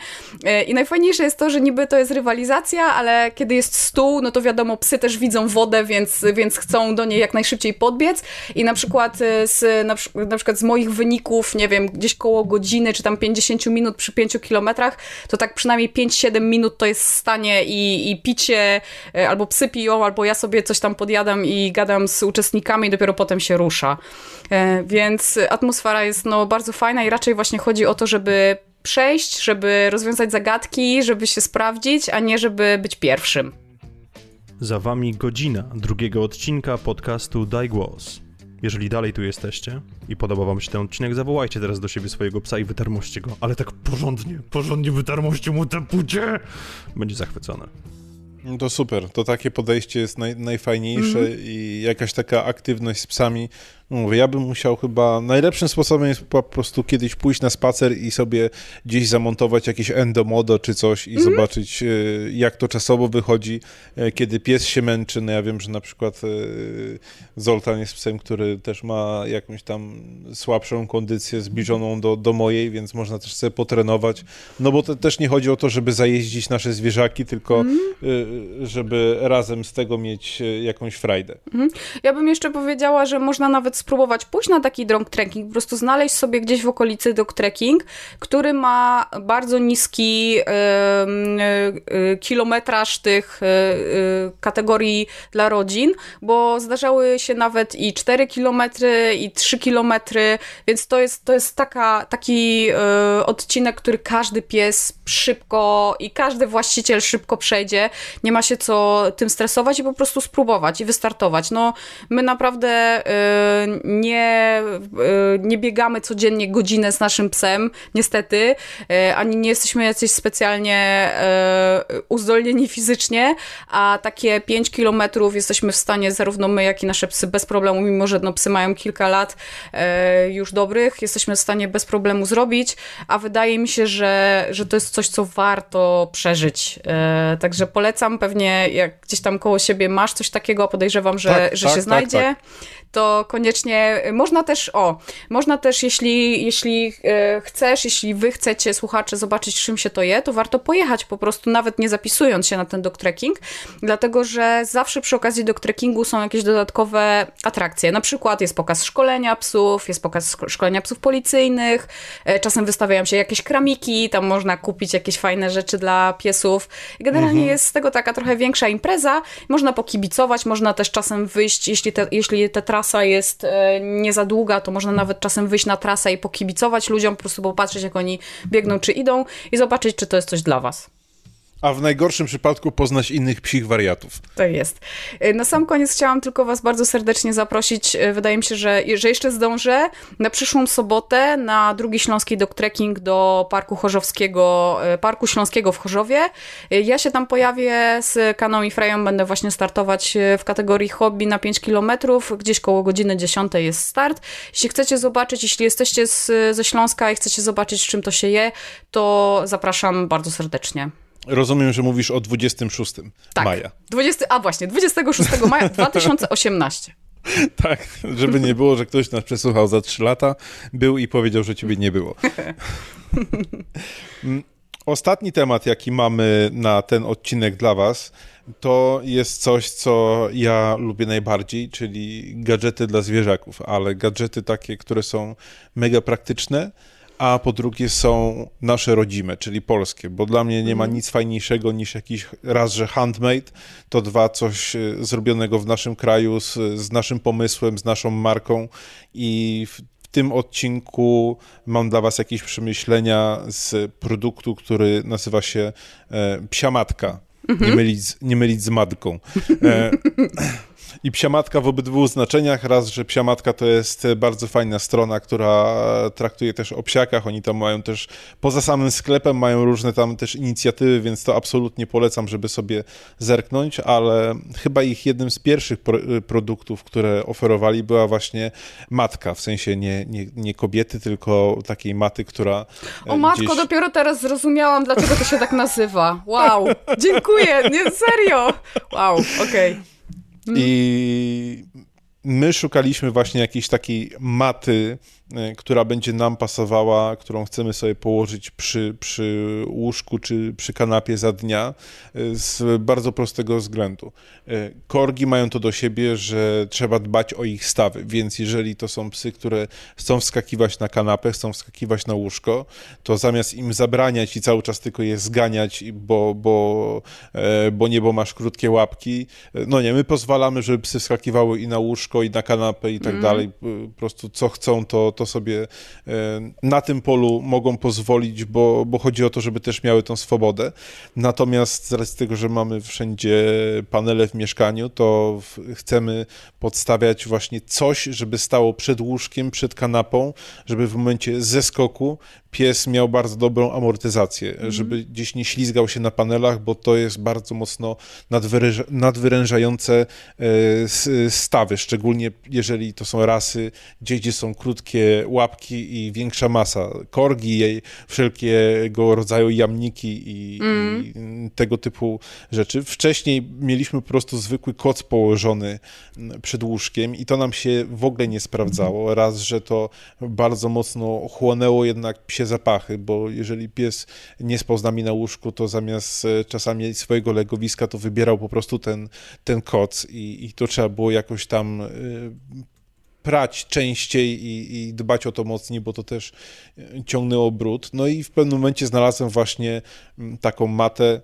I najfajniejsze jest to, że niby to jest rywalizacja, ale kiedy jest stół, no to wiadomo, psy też widzą wodę, więc, więc chcą do niej jak najszybciej podbiec i na przykład e, z, na, na przykład z moich wyników, nie wiem, gdzieś koło godziny czy tam 50 minut przy 5 kilometrach, to tak przynajmniej 5-7 minut to jest stanie i, i picie, e, albo psy piją, albo ja sobie coś tam podjadam i gadam z uczestnikami i dopiero potem się rusza. E, więc atmosfera jest no, bardzo fajna i raczej właśnie chodzi o to, żeby przejść, żeby rozwiązać zagadki, żeby się sprawdzić, a nie żeby być pierwszym. Za wami godzina drugiego odcinka podcastu Daj Głos. Jeżeli dalej tu jesteście i podoba wam się ten odcinek, zawołajcie teraz do siebie swojego psa i wytarmoście go, ale tak porządnie, porządnie wytarmoście mu te pucie! Będzie zachwycone. No to super, to takie podejście jest naj, najfajniejsze mm. i jakaś taka aktywność z psami, no mówię, ja bym musiał chyba. Najlepszym sposobem jest po prostu kiedyś pójść na spacer i sobie gdzieś zamontować jakieś endomodo czy coś i mm -hmm. zobaczyć, e, jak to czasowo wychodzi, e, kiedy pies się męczy. No ja wiem, że na przykład e, Zoltan jest psem, który też ma jakąś tam słabszą kondycję zbliżoną do, do mojej, więc można też sobie potrenować. No bo to też nie chodzi o to, żeby zajeździć nasze zwierzaki, tylko mm -hmm. żeby razem z tego mieć jakąś frajdę. Mm -hmm. Ja bym jeszcze powiedziała, że można nawet spróbować pójść na taki drąg trekking, po prostu znaleźć sobie gdzieś w okolicy dog trekking, który ma bardzo niski e, kilometraż tych e, e, kategorii dla rodzin, bo zdarzały się nawet i 4 kilometry i 3 kilometry, więc to jest, to jest taka, taki odcinek, który każdy pies szybko i każdy właściciel szybko przejdzie. Nie ma się co tym stresować i po prostu spróbować i wystartować. No, my naprawdę nie, e, nie biegamy codziennie godzinę z naszym psem, niestety, e, ani nie jesteśmy jacyś specjalnie e, uzdolnieni fizycznie, a takie 5 kilometrów jesteśmy w stanie zarówno my, jak i nasze psy bez problemu, mimo że no, psy mają kilka lat już dobrych, jesteśmy w stanie bez problemu zrobić, a wydaje mi się, że, że to jest coś, co warto przeżyć. Także polecam, pewnie jak gdzieś tam koło siebie masz coś takiego, podejrzewam, że, tak, że tak, się tak, tak znajdzie. Tak to koniecznie y, można też, o, można też, jeśli, jeśli y, chcesz, jeśli wy chcecie, słuchacze, zobaczyć, czym się to je, to warto pojechać po prostu, nawet nie zapisując się na ten doktrekking, dlatego że zawsze przy okazji doktrekingu są jakieś dodatkowe atrakcje. Na przykład jest pokaz szkolenia psów, jest pokaz szkolenia psów policyjnych, e, czasem wystawiają się jakieś kramiki, tam można kupić jakieś fajne rzeczy dla piesów. Generalnie mhm. jest z tego taka trochę większa impreza, można pokibicować, można też czasem wyjść, jeśli te, jeśli te trasy trasa jest e, nie za długa, to można nawet czasem wyjść na trasę i pokibicować ludziom, po prostu popatrzeć jak oni biegną czy idą i zobaczyć, czy to jest coś dla was a w najgorszym przypadku poznać innych psich wariatów. To jest. Y, na sam koniec chciałam tylko Was bardzo serdecznie zaprosić. Y, wydaje mi się, że, że jeszcze zdążę na przyszłą sobotę na drugi Śląski Dog Trekking do Parku Chorzowskiego, y, Parku Śląskiego w Chorzowie. Ja się tam pojawię z Kaną i Freją, będę właśnie startować w kategorii hobby na 5 km, gdzieś koło godziny 10 jest start. Jeśli chcecie zobaczyć, jeśli jesteście z, ze Śląska i chcecie zobaczyć, czym to się je, to zapraszam bardzo serdecznie. Rozumiem, że mówisz o 26 tak, maja. 20, a właśnie, 26 maja 2018. Tak, żeby nie było, że ktoś nas przesłuchał za 3 lata, był i powiedział, że ciebie nie było. Mm, ostatni temat, jaki mamy na ten odcinek dla Was, to jest coś, co ja lubię najbardziej, czyli gadżety dla zwierzaków, ale gadżety takie, które są mega praktyczne, a po drugie są nasze rodzime, czyli polskie, bo dla mnie nie ma mhm. nic fajniejszego niż jakiś raz, że handmade, to dwa, coś e, zrobionego w naszym kraju z, z naszym pomysłem, z naszą marką i w tym odcinku mam dla Was jakieś przemyślenia z produktu, który nazywa się e, Psia Matka. Nie, mhm. mylić, nie mylić z matką. E, i psia matka w obydwu znaczeniach. Raz, że psia matka to jest bardzo fajna strona, która traktuje też o psiakach. Oni tam mają też, poza samym sklepem mają różne tam też inicjatywy, więc to absolutnie polecam, żeby sobie zerknąć, ale chyba ich jednym z pierwszych pro y, produktów, które oferowali była właśnie matka, w sensie nie, nie, nie kobiety, tylko takiej maty, która e, O matko, gdzieś... dopiero teraz zrozumiałam, dlaczego to się tak nazywa. Wow, dziękuję, nie, serio. Wow, okej. Okay. I mm. my szukaliśmy właśnie jakiejś takiej maty Y, która będzie nam pasowała, którą chcemy sobie położyć przy, przy łóżku czy przy kanapie za dnia, y, z bardzo prostego względu. Y, korgi mają to do siebie, że trzeba dbać o ich stawy, więc jeżeli to są psy, które chcą wskakiwać na kanapę, chcą wskakiwać na łóżko, to zamiast im zabraniać i cały czas tylko je zganiać, bo, bo, e, bo niebo masz krótkie łapki, no nie, my pozwalamy, żeby psy wskakiwały i na łóżko, i na kanapę i tak mm. dalej, po prostu co chcą, to to sobie e, na tym polu mogą pozwolić, bo, bo chodzi o to, żeby też miały tą swobodę. Natomiast z racji tego, że mamy wszędzie panele w mieszkaniu, to chcemy podstawiać właśnie coś, żeby stało przed łóżkiem, przed kanapą, żeby w momencie zeskoku pies miał bardzo dobrą amortyzację, mhm. żeby gdzieś nie ślizgał się na panelach, bo to jest bardzo mocno nadwyręża, nadwyrężające e, stawy, szczególnie jeżeli to są rasy, gdzie, gdzie są krótkie łapki i większa masa. Korgi, jej, wszelkiego rodzaju jamniki i, mhm. i tego typu rzeczy. Wcześniej mieliśmy po prostu zwykły koc położony przed łóżkiem i to nam się w ogóle nie sprawdzało. Raz, że to bardzo mocno chłonęło jednak psie zapachy, bo jeżeli pies nie spał z nami na łóżku, to zamiast e, czasami swojego legowiska, to wybierał po prostu ten, ten koc i, i to trzeba było jakoś tam e, prać częściej i, i, dbać o to mocniej, bo to też e, ciągnęło brud. No i w pewnym momencie znalazłem właśnie mm, taką matę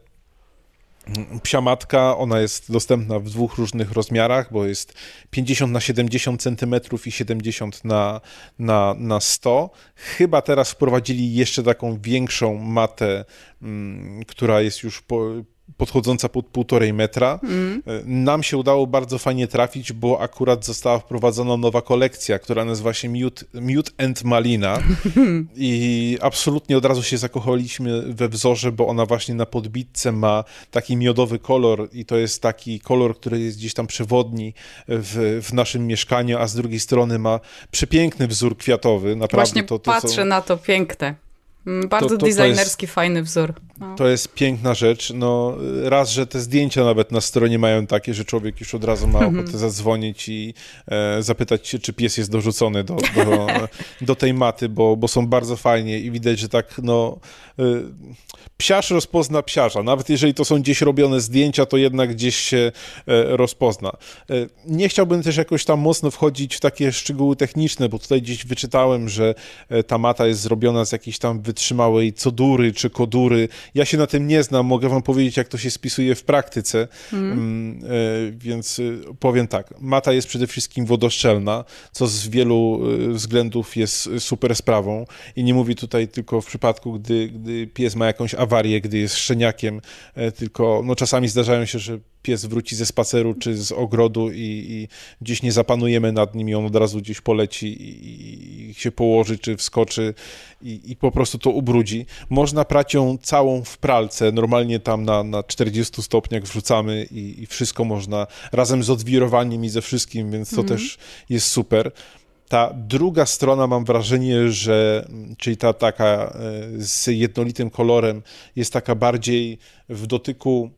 Psia matka, ona jest dostępna w dwóch różnych rozmiarach, bo jest 50 na 70 cm i 70 na, na, na 100. Chyba teraz wprowadzili jeszcze taką większą matę, mm, która jest już po, podchodząca pod półtorej metra. Mm. E, nam się udało bardzo fajnie trafić, bo akurat została wprowadzona nowa kolekcja, która nazywa się Mute, Mute and Malina i absolutnie od razu się zakochaliśmy we wzorze, bo ona właśnie na podbitce ma taki miodowy kolor i to jest taki kolor, który jest gdzieś tam przewodni w, w naszym mieszkaniu, a z drugiej strony ma przepiękny wzór kwiatowy. Naprawdę właśnie to, to patrzę na to, piękne. Mm, bardzo to, to, designerski, to jest, fajny wzór. No. To jest piękna rzecz. No, raz, że te zdjęcia nawet na stronie mają takie, że człowiek już od razu ma ochotę zadzwonić i e, zapytać się, czy pies jest dorzucony do, do, do, tej maty, bo, bo są bardzo fajnie i widać, że tak, no, e, psiarz rozpozna psiarza. Nawet jeżeli to są gdzieś robione zdjęcia, to jednak gdzieś się e, rozpozna. E, nie chciałbym też jakoś tam mocno wchodzić w takie szczegóły techniczne, bo tutaj gdzieś wyczytałem, że e, ta mata jest zrobiona z jakichś tam wytrzymałej codury czy kodury. Ja się na tym nie znam, mogę wam powiedzieć, jak to się spisuje w praktyce, mhm. mm. E, więc e, powiem tak. Mata jest przede wszystkim wodoszczelna, co z wielu e, względów jest super sprawą i nie mówię tutaj tylko w przypadku, gdy, gdy pies ma jakąś awarię, gdy jest szczeniakiem, tylko no, czasami zdarzają się, że pies wróci ze spaceru czy z ogrodu i, i gdzieś nie zapanujemy nad nim i on od razu gdzieś poleci i, i ich się położy, czy wskoczy i, i po prostu to ubrudzi. Można prać ją całą w pralce, normalnie tam na, na 40 stopniach wrzucamy i, i wszystko można razem z odwirowaniem i ze wszystkim, więc to mm. też jest super. Ta druga strona, mam wrażenie, że, czyli ta taka e, z jednolitym kolorem, jest taka bardziej w dotyku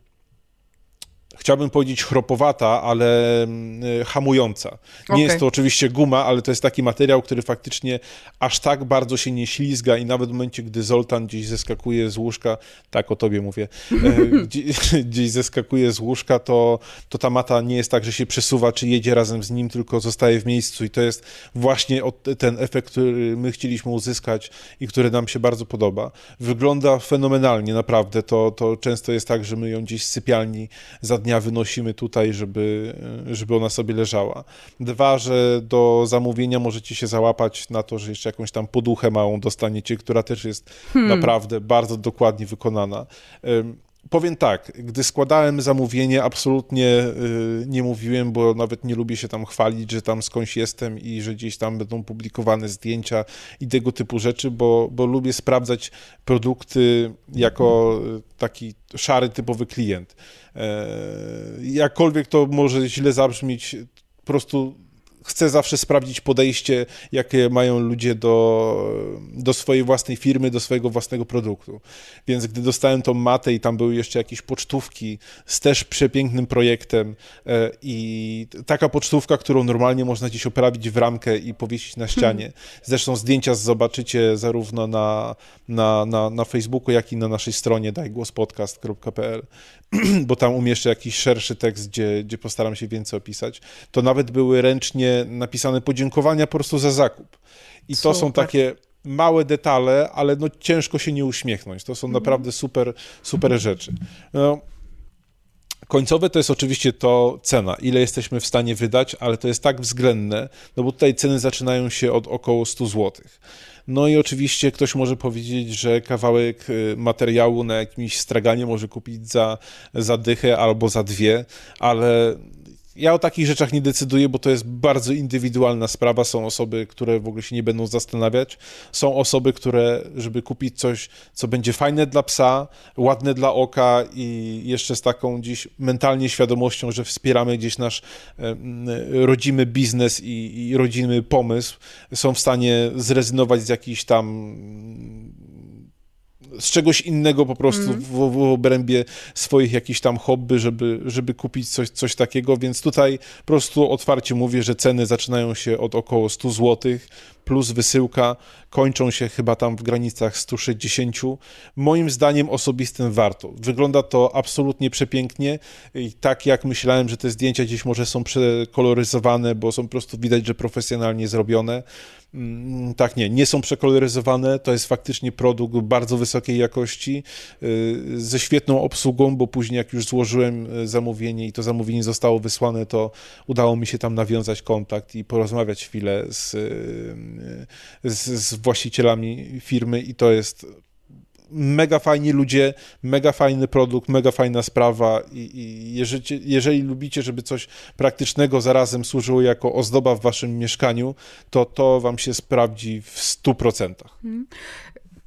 chciałbym powiedzieć chropowata, ale mm, y, hamująca. Nie okay. jest to oczywiście guma, ale to jest taki materiał, który faktycznie aż tak bardzo się nie ślizga i nawet w momencie, gdy Zoltan gdzieś zeskakuje z łóżka, tak o tobie mówię, e, gdzieś, zeskakuje z łóżka, to, to ta mata nie jest tak, że się przesuwa czy jedzie razem z nim, tylko zostaje w miejscu i to jest właśnie ten efekt, który my chcieliśmy uzyskać i który nam się bardzo podoba. Wygląda fenomenalnie, naprawdę. To, to często jest tak, że my ją gdzieś z sypialni za dnia wynosimy tutaj, żeby, żeby ona sobie leżała. Dwa, że do zamówienia możecie się załapać na to, że jeszcze jakąś tam poduchę małą dostaniecie, która też jest hmm. naprawdę bardzo dokładnie wykonana. Powiem tak, gdy składałem zamówienie, absolutnie y, nie mówiłem, bo nawet nie lubię się tam chwalić, że tam skądś jestem i że gdzieś tam będą publikowane zdjęcia i tego typu rzeczy, bo, bo lubię sprawdzać produkty jako y, taki szary, typowy klient. E, jakkolwiek to może źle zabrzmieć, po prostu chcę zawsze sprawdzić podejście, jakie mają ludzie do, do swojej własnej firmy, do swojego własnego produktu. Więc gdy dostałem tą matę i tam były jeszcze jakieś pocztówki z też przepięknym projektem e, i taka pocztówka, którą normalnie można gdzieś oprawić w ramkę i powiesić na ścianie. Hmm. Zresztą zdjęcia zobaczycie zarówno na, na, na, na Facebooku, jak i na naszej stronie dajgłospodcast.pl. bo tam umieszczę jakiś szerszy tekst, gdzie, gdzie postaram się więcej opisać, to nawet były ręcznie napisane podziękowania po prostu za zakup. I Super. to są takie małe detale, ale no ciężko się nie uśmiechnąć. To są mhm. naprawdę super, super rzeczy. No, Końcowe to jest oczywiście to cena, ile jesteśmy w stanie wydać, ale to jest tak względne, no bo tutaj ceny zaczynają się od około 100 zł. No i oczywiście ktoś może powiedzieć, że kawałek y, materiału na jakimś straganie może kupić za, za dychę albo za dwie, ale ja o takich rzeczach nie decyduję, bo to jest bardzo indywidualna sprawa. Są osoby, które w ogóle się nie będą zastanawiać. Są osoby, które, żeby kupić coś, co będzie fajne dla psa, ładne dla oka i jeszcze z taką dziś mentalnie świadomością, że wspieramy gdzieś nasz rodzimy biznes i, i rodzimy pomysł, są w stanie zrezygnować z jakichś tam z czegoś innego po prostu mm. w, w obrębie swoich jakichś tam hobby, żeby, żeby kupić coś, coś takiego, więc tutaj po prostu otwarcie mówię, że ceny zaczynają się od około 100 złotych plus wysyłka kończą się chyba tam w granicach 160. Moim zdaniem osobistym warto. Wygląda to absolutnie przepięknie i tak jak myślałem, że te zdjęcia gdzieś może są przekoloryzowane, bo są po prostu widać, że profesjonalnie zrobione. Mm, tak nie, nie są przekoloryzowane, to jest faktycznie produkt bardzo wysokiej jakości, y, ze świetną obsługą, bo później jak już złożyłem y, zamówienie i to zamówienie zostało wysłane, to udało mi się tam nawiązać kontakt i porozmawiać chwilę z y, Y, z, z właścicielami firmy i to jest mega fajni ludzie, mega fajny produkt, mega fajna sprawa i, i jeżeli, jeżeli, lubicie, żeby coś praktycznego zarazem służyło jako ozdoba w waszym mieszkaniu, to to wam się sprawdzi w 100%. Hmm.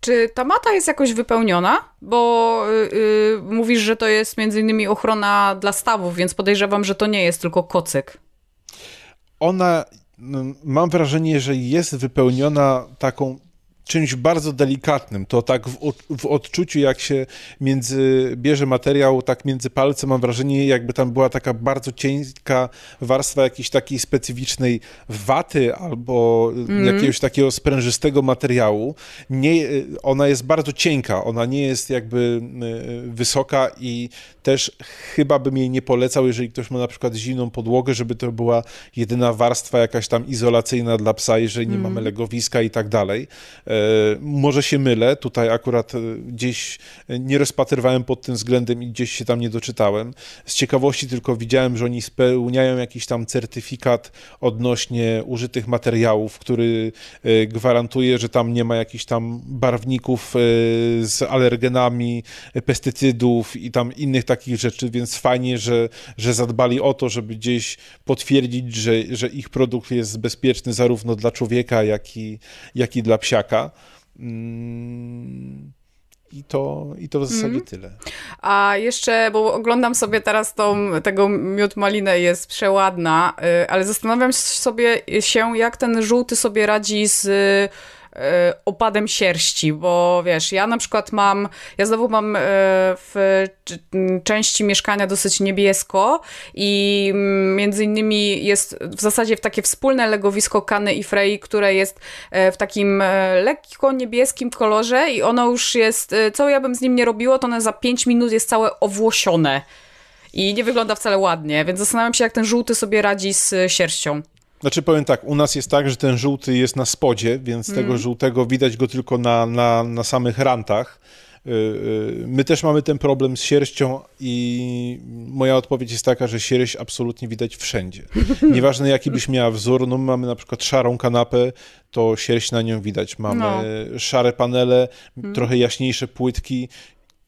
Czy ta mata jest jakoś wypełniona? Bo yy, mówisz, że to jest między innymi ochrona dla stawów, więc podejrzewam, że to nie jest tylko kocyk. Ona no, mam wrażenie, że jest wypełniona taką czymś bardzo delikatnym. To tak w, w odczuciu, jak się między, bierze materiał, tak między palcem, mam wrażenie, jakby tam była taka bardzo cienka warstwa jakiejś takiej specyficznej waty albo mm. jakiegoś takiego sprężystego materiału. Nie, y, ona jest bardzo cienka, ona nie jest jakby y, wysoka i też chyba bym jej nie polecał, jeżeli ktoś ma na przykład zimną podłogę, żeby to była jedyna warstwa jakaś tam izolacyjna dla psa, jeżeli nie mm. mamy mhm. legowiska i tak dalej. E, E, może się mylę, tutaj akurat e, gdzieś nie rozpatrywałem pod tym względem i gdzieś się tam nie doczytałem. Z ciekawości tylko widziałem, że oni spełniają jakiś tam certyfikat odnośnie użytych materiałów, który e, gwarantuje, że tam nie ma jakichś tam barwników z alergenami, pestycydów i tam innych takich rzeczy, więc fajnie, że, że zadbali o to, żeby gdzieś potwierdzić, że, że ich produkt jest bezpieczny zarówno dla człowieka, jak i, jak i dla psiaka. Mm, I to, I to w zasadzie mm. tyle. A jeszcze, bo oglądam sobie teraz tą, tego miód malinę, jest przeładna, y, ale zastanawiam sobie się, jak ten żółty sobie radzi z E, opadem sierści, bo wiesz, ja na przykład mam, ja znowu mam e, w części mieszkania dosyć niebiesko i między innymi jest w zasadzie takie wspólne legowisko Kany i Frey, które jest e, w takim lekko niebieskim kolorze i ono już jest, co ja bym z nim nie robiło, to ono za 5 minut jest całe owłosione i nie wygląda wcale ładnie, więc zastanawiam się, jak ten żółty sobie radzi z sierścią. Znaczy powiem tak, u nas jest tak, że ten żółty jest na spodzie, więc mm. tego żółtego widać go tylko na, na, na samych rantach. Y, y, my też mamy ten problem z sierścią i moja odpowiedź jest taka, że sierść absolutnie widać wszędzie. Nieważne jaki byś miała wzór, no mamy na przykład szarą kanapę, to sierść na nią widać. Mamy no. szare panele, mm. trochę jaśniejsze płytki,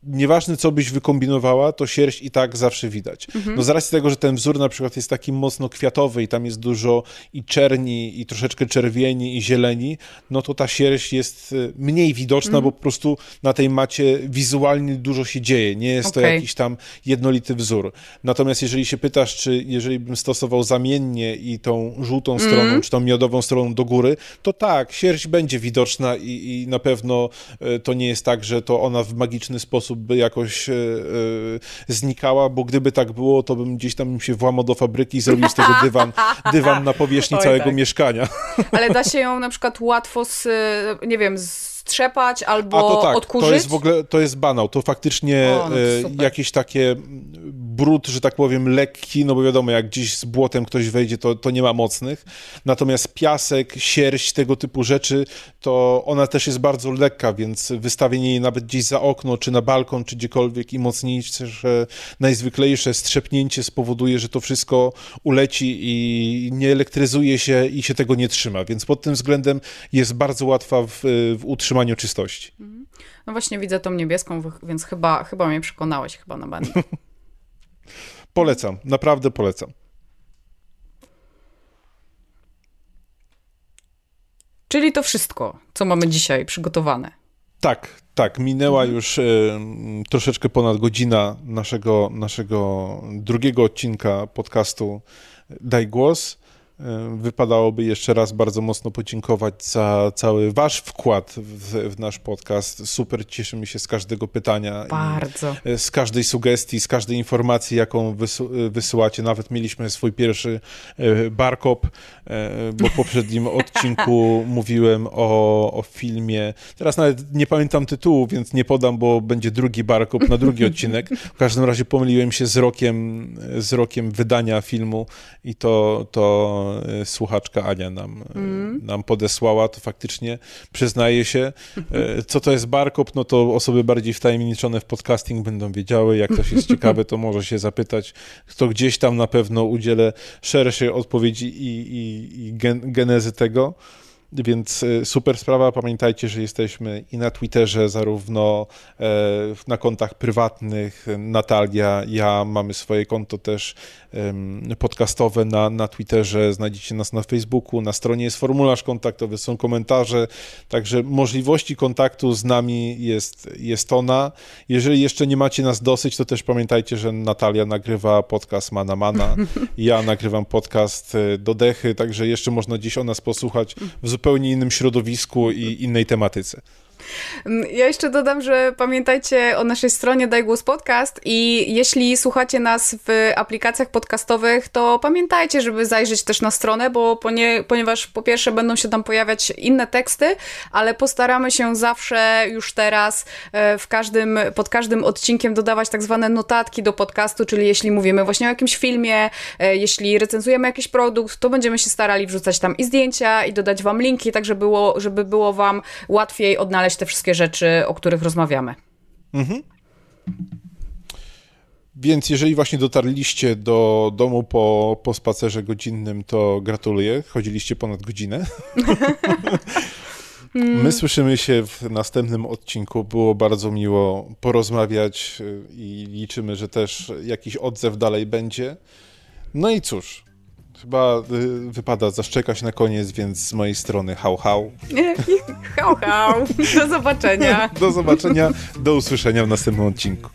nieważne co byś wykombinowała, to sierść i tak zawsze widać. Mhm. No z racji tego, że ten wzór na przykład jest taki mocno kwiatowy i tam jest dużo i czerni, i troszeczkę czerwieni, i zieleni, no to ta sierść jest y, mniej widoczna, mhm. bo po prostu na tej macie wizualnie dużo się dzieje. Nie jest okay. to jakiś tam jednolity wzór. Natomiast jeżeli się pytasz, czy jeżeli bym stosował zamiennie i tą żółtą mhm. stroną, czy tą miodową stroną do góry, to tak, sierść będzie widoczna i, i na pewno y, to nie jest tak, że to ona w magiczny sposób sposób by jakoś e, e, znikała, bo gdyby tak było, to bym gdzieś tam się włamał do fabryki i zrobił z tego dywan, dywan na powierzchni Oj, całego tak. mieszkania. Ale da się ją na przykład łatwo, z, e, nie wiem, z trzepać albo A to tak, odkurzyć? To jest w ogóle, to jest banał. To faktycznie o, no to jakieś takie brud, że tak powiem, lekki, no bo wiadomo, jak gdzieś z błotem ktoś wejdzie, to, to nie ma mocnych. Natomiast piasek, sierść, tego typu rzeczy, to ona też jest bardzo lekka, więc wystawienie jej nawet gdzieś za okno, czy na balkon, czy gdziekolwiek i mocniejsze, najzwyklejsze strzepnięcie spowoduje, że to wszystko uleci i nie elektryzuje się i się tego nie trzyma. Więc pod tym względem jest bardzo łatwa w, w utrzymaniu czystości. Mhm. No właśnie widzę tą niebieską, więc chyba, chyba mnie przekonałeś, chyba na bandę. Polecam, naprawdę polecam. Czyli to wszystko, co mamy dzisiaj przygotowane. Tak, tak. Minęła mhm. już y, troszeczkę ponad godzina naszego, naszego drugiego odcinka podcastu Daj Głos. E, wypadałoby jeszcze raz bardzo mocno podziękować za cały Wasz wkład w, w nasz podcast. Super cieszymy się z każdego pytania. Bardzo. E, z każdej sugestii, z każdej informacji, jaką wysu e, wysyłacie. Nawet mieliśmy swój pierwszy barkop, bo w poprzednim odcinku mówiłem o, o filmie. Teraz nawet nie pamiętam tytułu, więc nie podam, bo będzie drugi barkop na drugi odcinek. W każdym razie pomyliłem się z rokiem, z rokiem wydania filmu i to. to E, słuchaczka Ania nam, e, mm. nam podesłała, to faktycznie przyznaje się, e, co to jest barkop, no to osoby bardziej wtajemniczone w podcasting będą wiedziały, jak coś jest ciekawe, to może się zapytać, kto gdzieś tam na pewno udzielę szerszej odpowiedzi i, i, i genezy tego. Więc e, super sprawa. Pamiętajcie, że jesteśmy i na Twitterze, zarówno e, na kontach prywatnych. Natalia, ja mamy swoje konto też podcastowe na, na Twitterze. Znajdziecie nas na Facebooku. Na stronie jest formularz kontaktowy, są komentarze. Także możliwości kontaktu z nami jest, jest ona. Jeżeli jeszcze nie macie nas dosyć, to też pamiętajcie, że Natalia nagrywa podcast Mana Mana. Ja nagrywam podcast e, Dodechy, także jeszcze można dziś o nas posłuchać w zupełnie innym środowisku i innej tematyce. Mm, ja jeszcze dodam, że pamiętajcie o naszej stronie Daj Głos Podcast i jeśli słuchacie nas w aplikacjach podcastowych, to pamiętajcie, żeby zajrzeć też na stronę, bo ponie, ponieważ po pierwsze będą się tam pojawiać inne teksty, ale postaramy się zawsze już teraz e, w każdym, pod każdym odcinkiem dodawać tak zwane notatki do podcastu, czyli jeśli mówimy właśnie o jakimś filmie, e, jeśli recenzujemy jakiś produkt, to będziemy się starali wrzucać tam i zdjęcia i dodać wam linki, tak żeby było, żeby było wam łatwiej odnaleźć te wszystkie rzeczy, o których rozmawiamy. Mhm. Więc jeżeli właśnie dotarliście do domu po, po spacerze godzinnym, to gratuluję. Chodziliście ponad godzinę. Mm. My słyszymy się w następnym odcinku. Było bardzo miło porozmawiać y, i liczymy, że też jakiś odzew dalej będzie. No i cóż, Chyba y, wypada zaszczekać na koniec, więc z mojej strony hał hał. hał hał. Do zobaczenia. do zobaczenia. Do usłyszenia w następnym odcinku.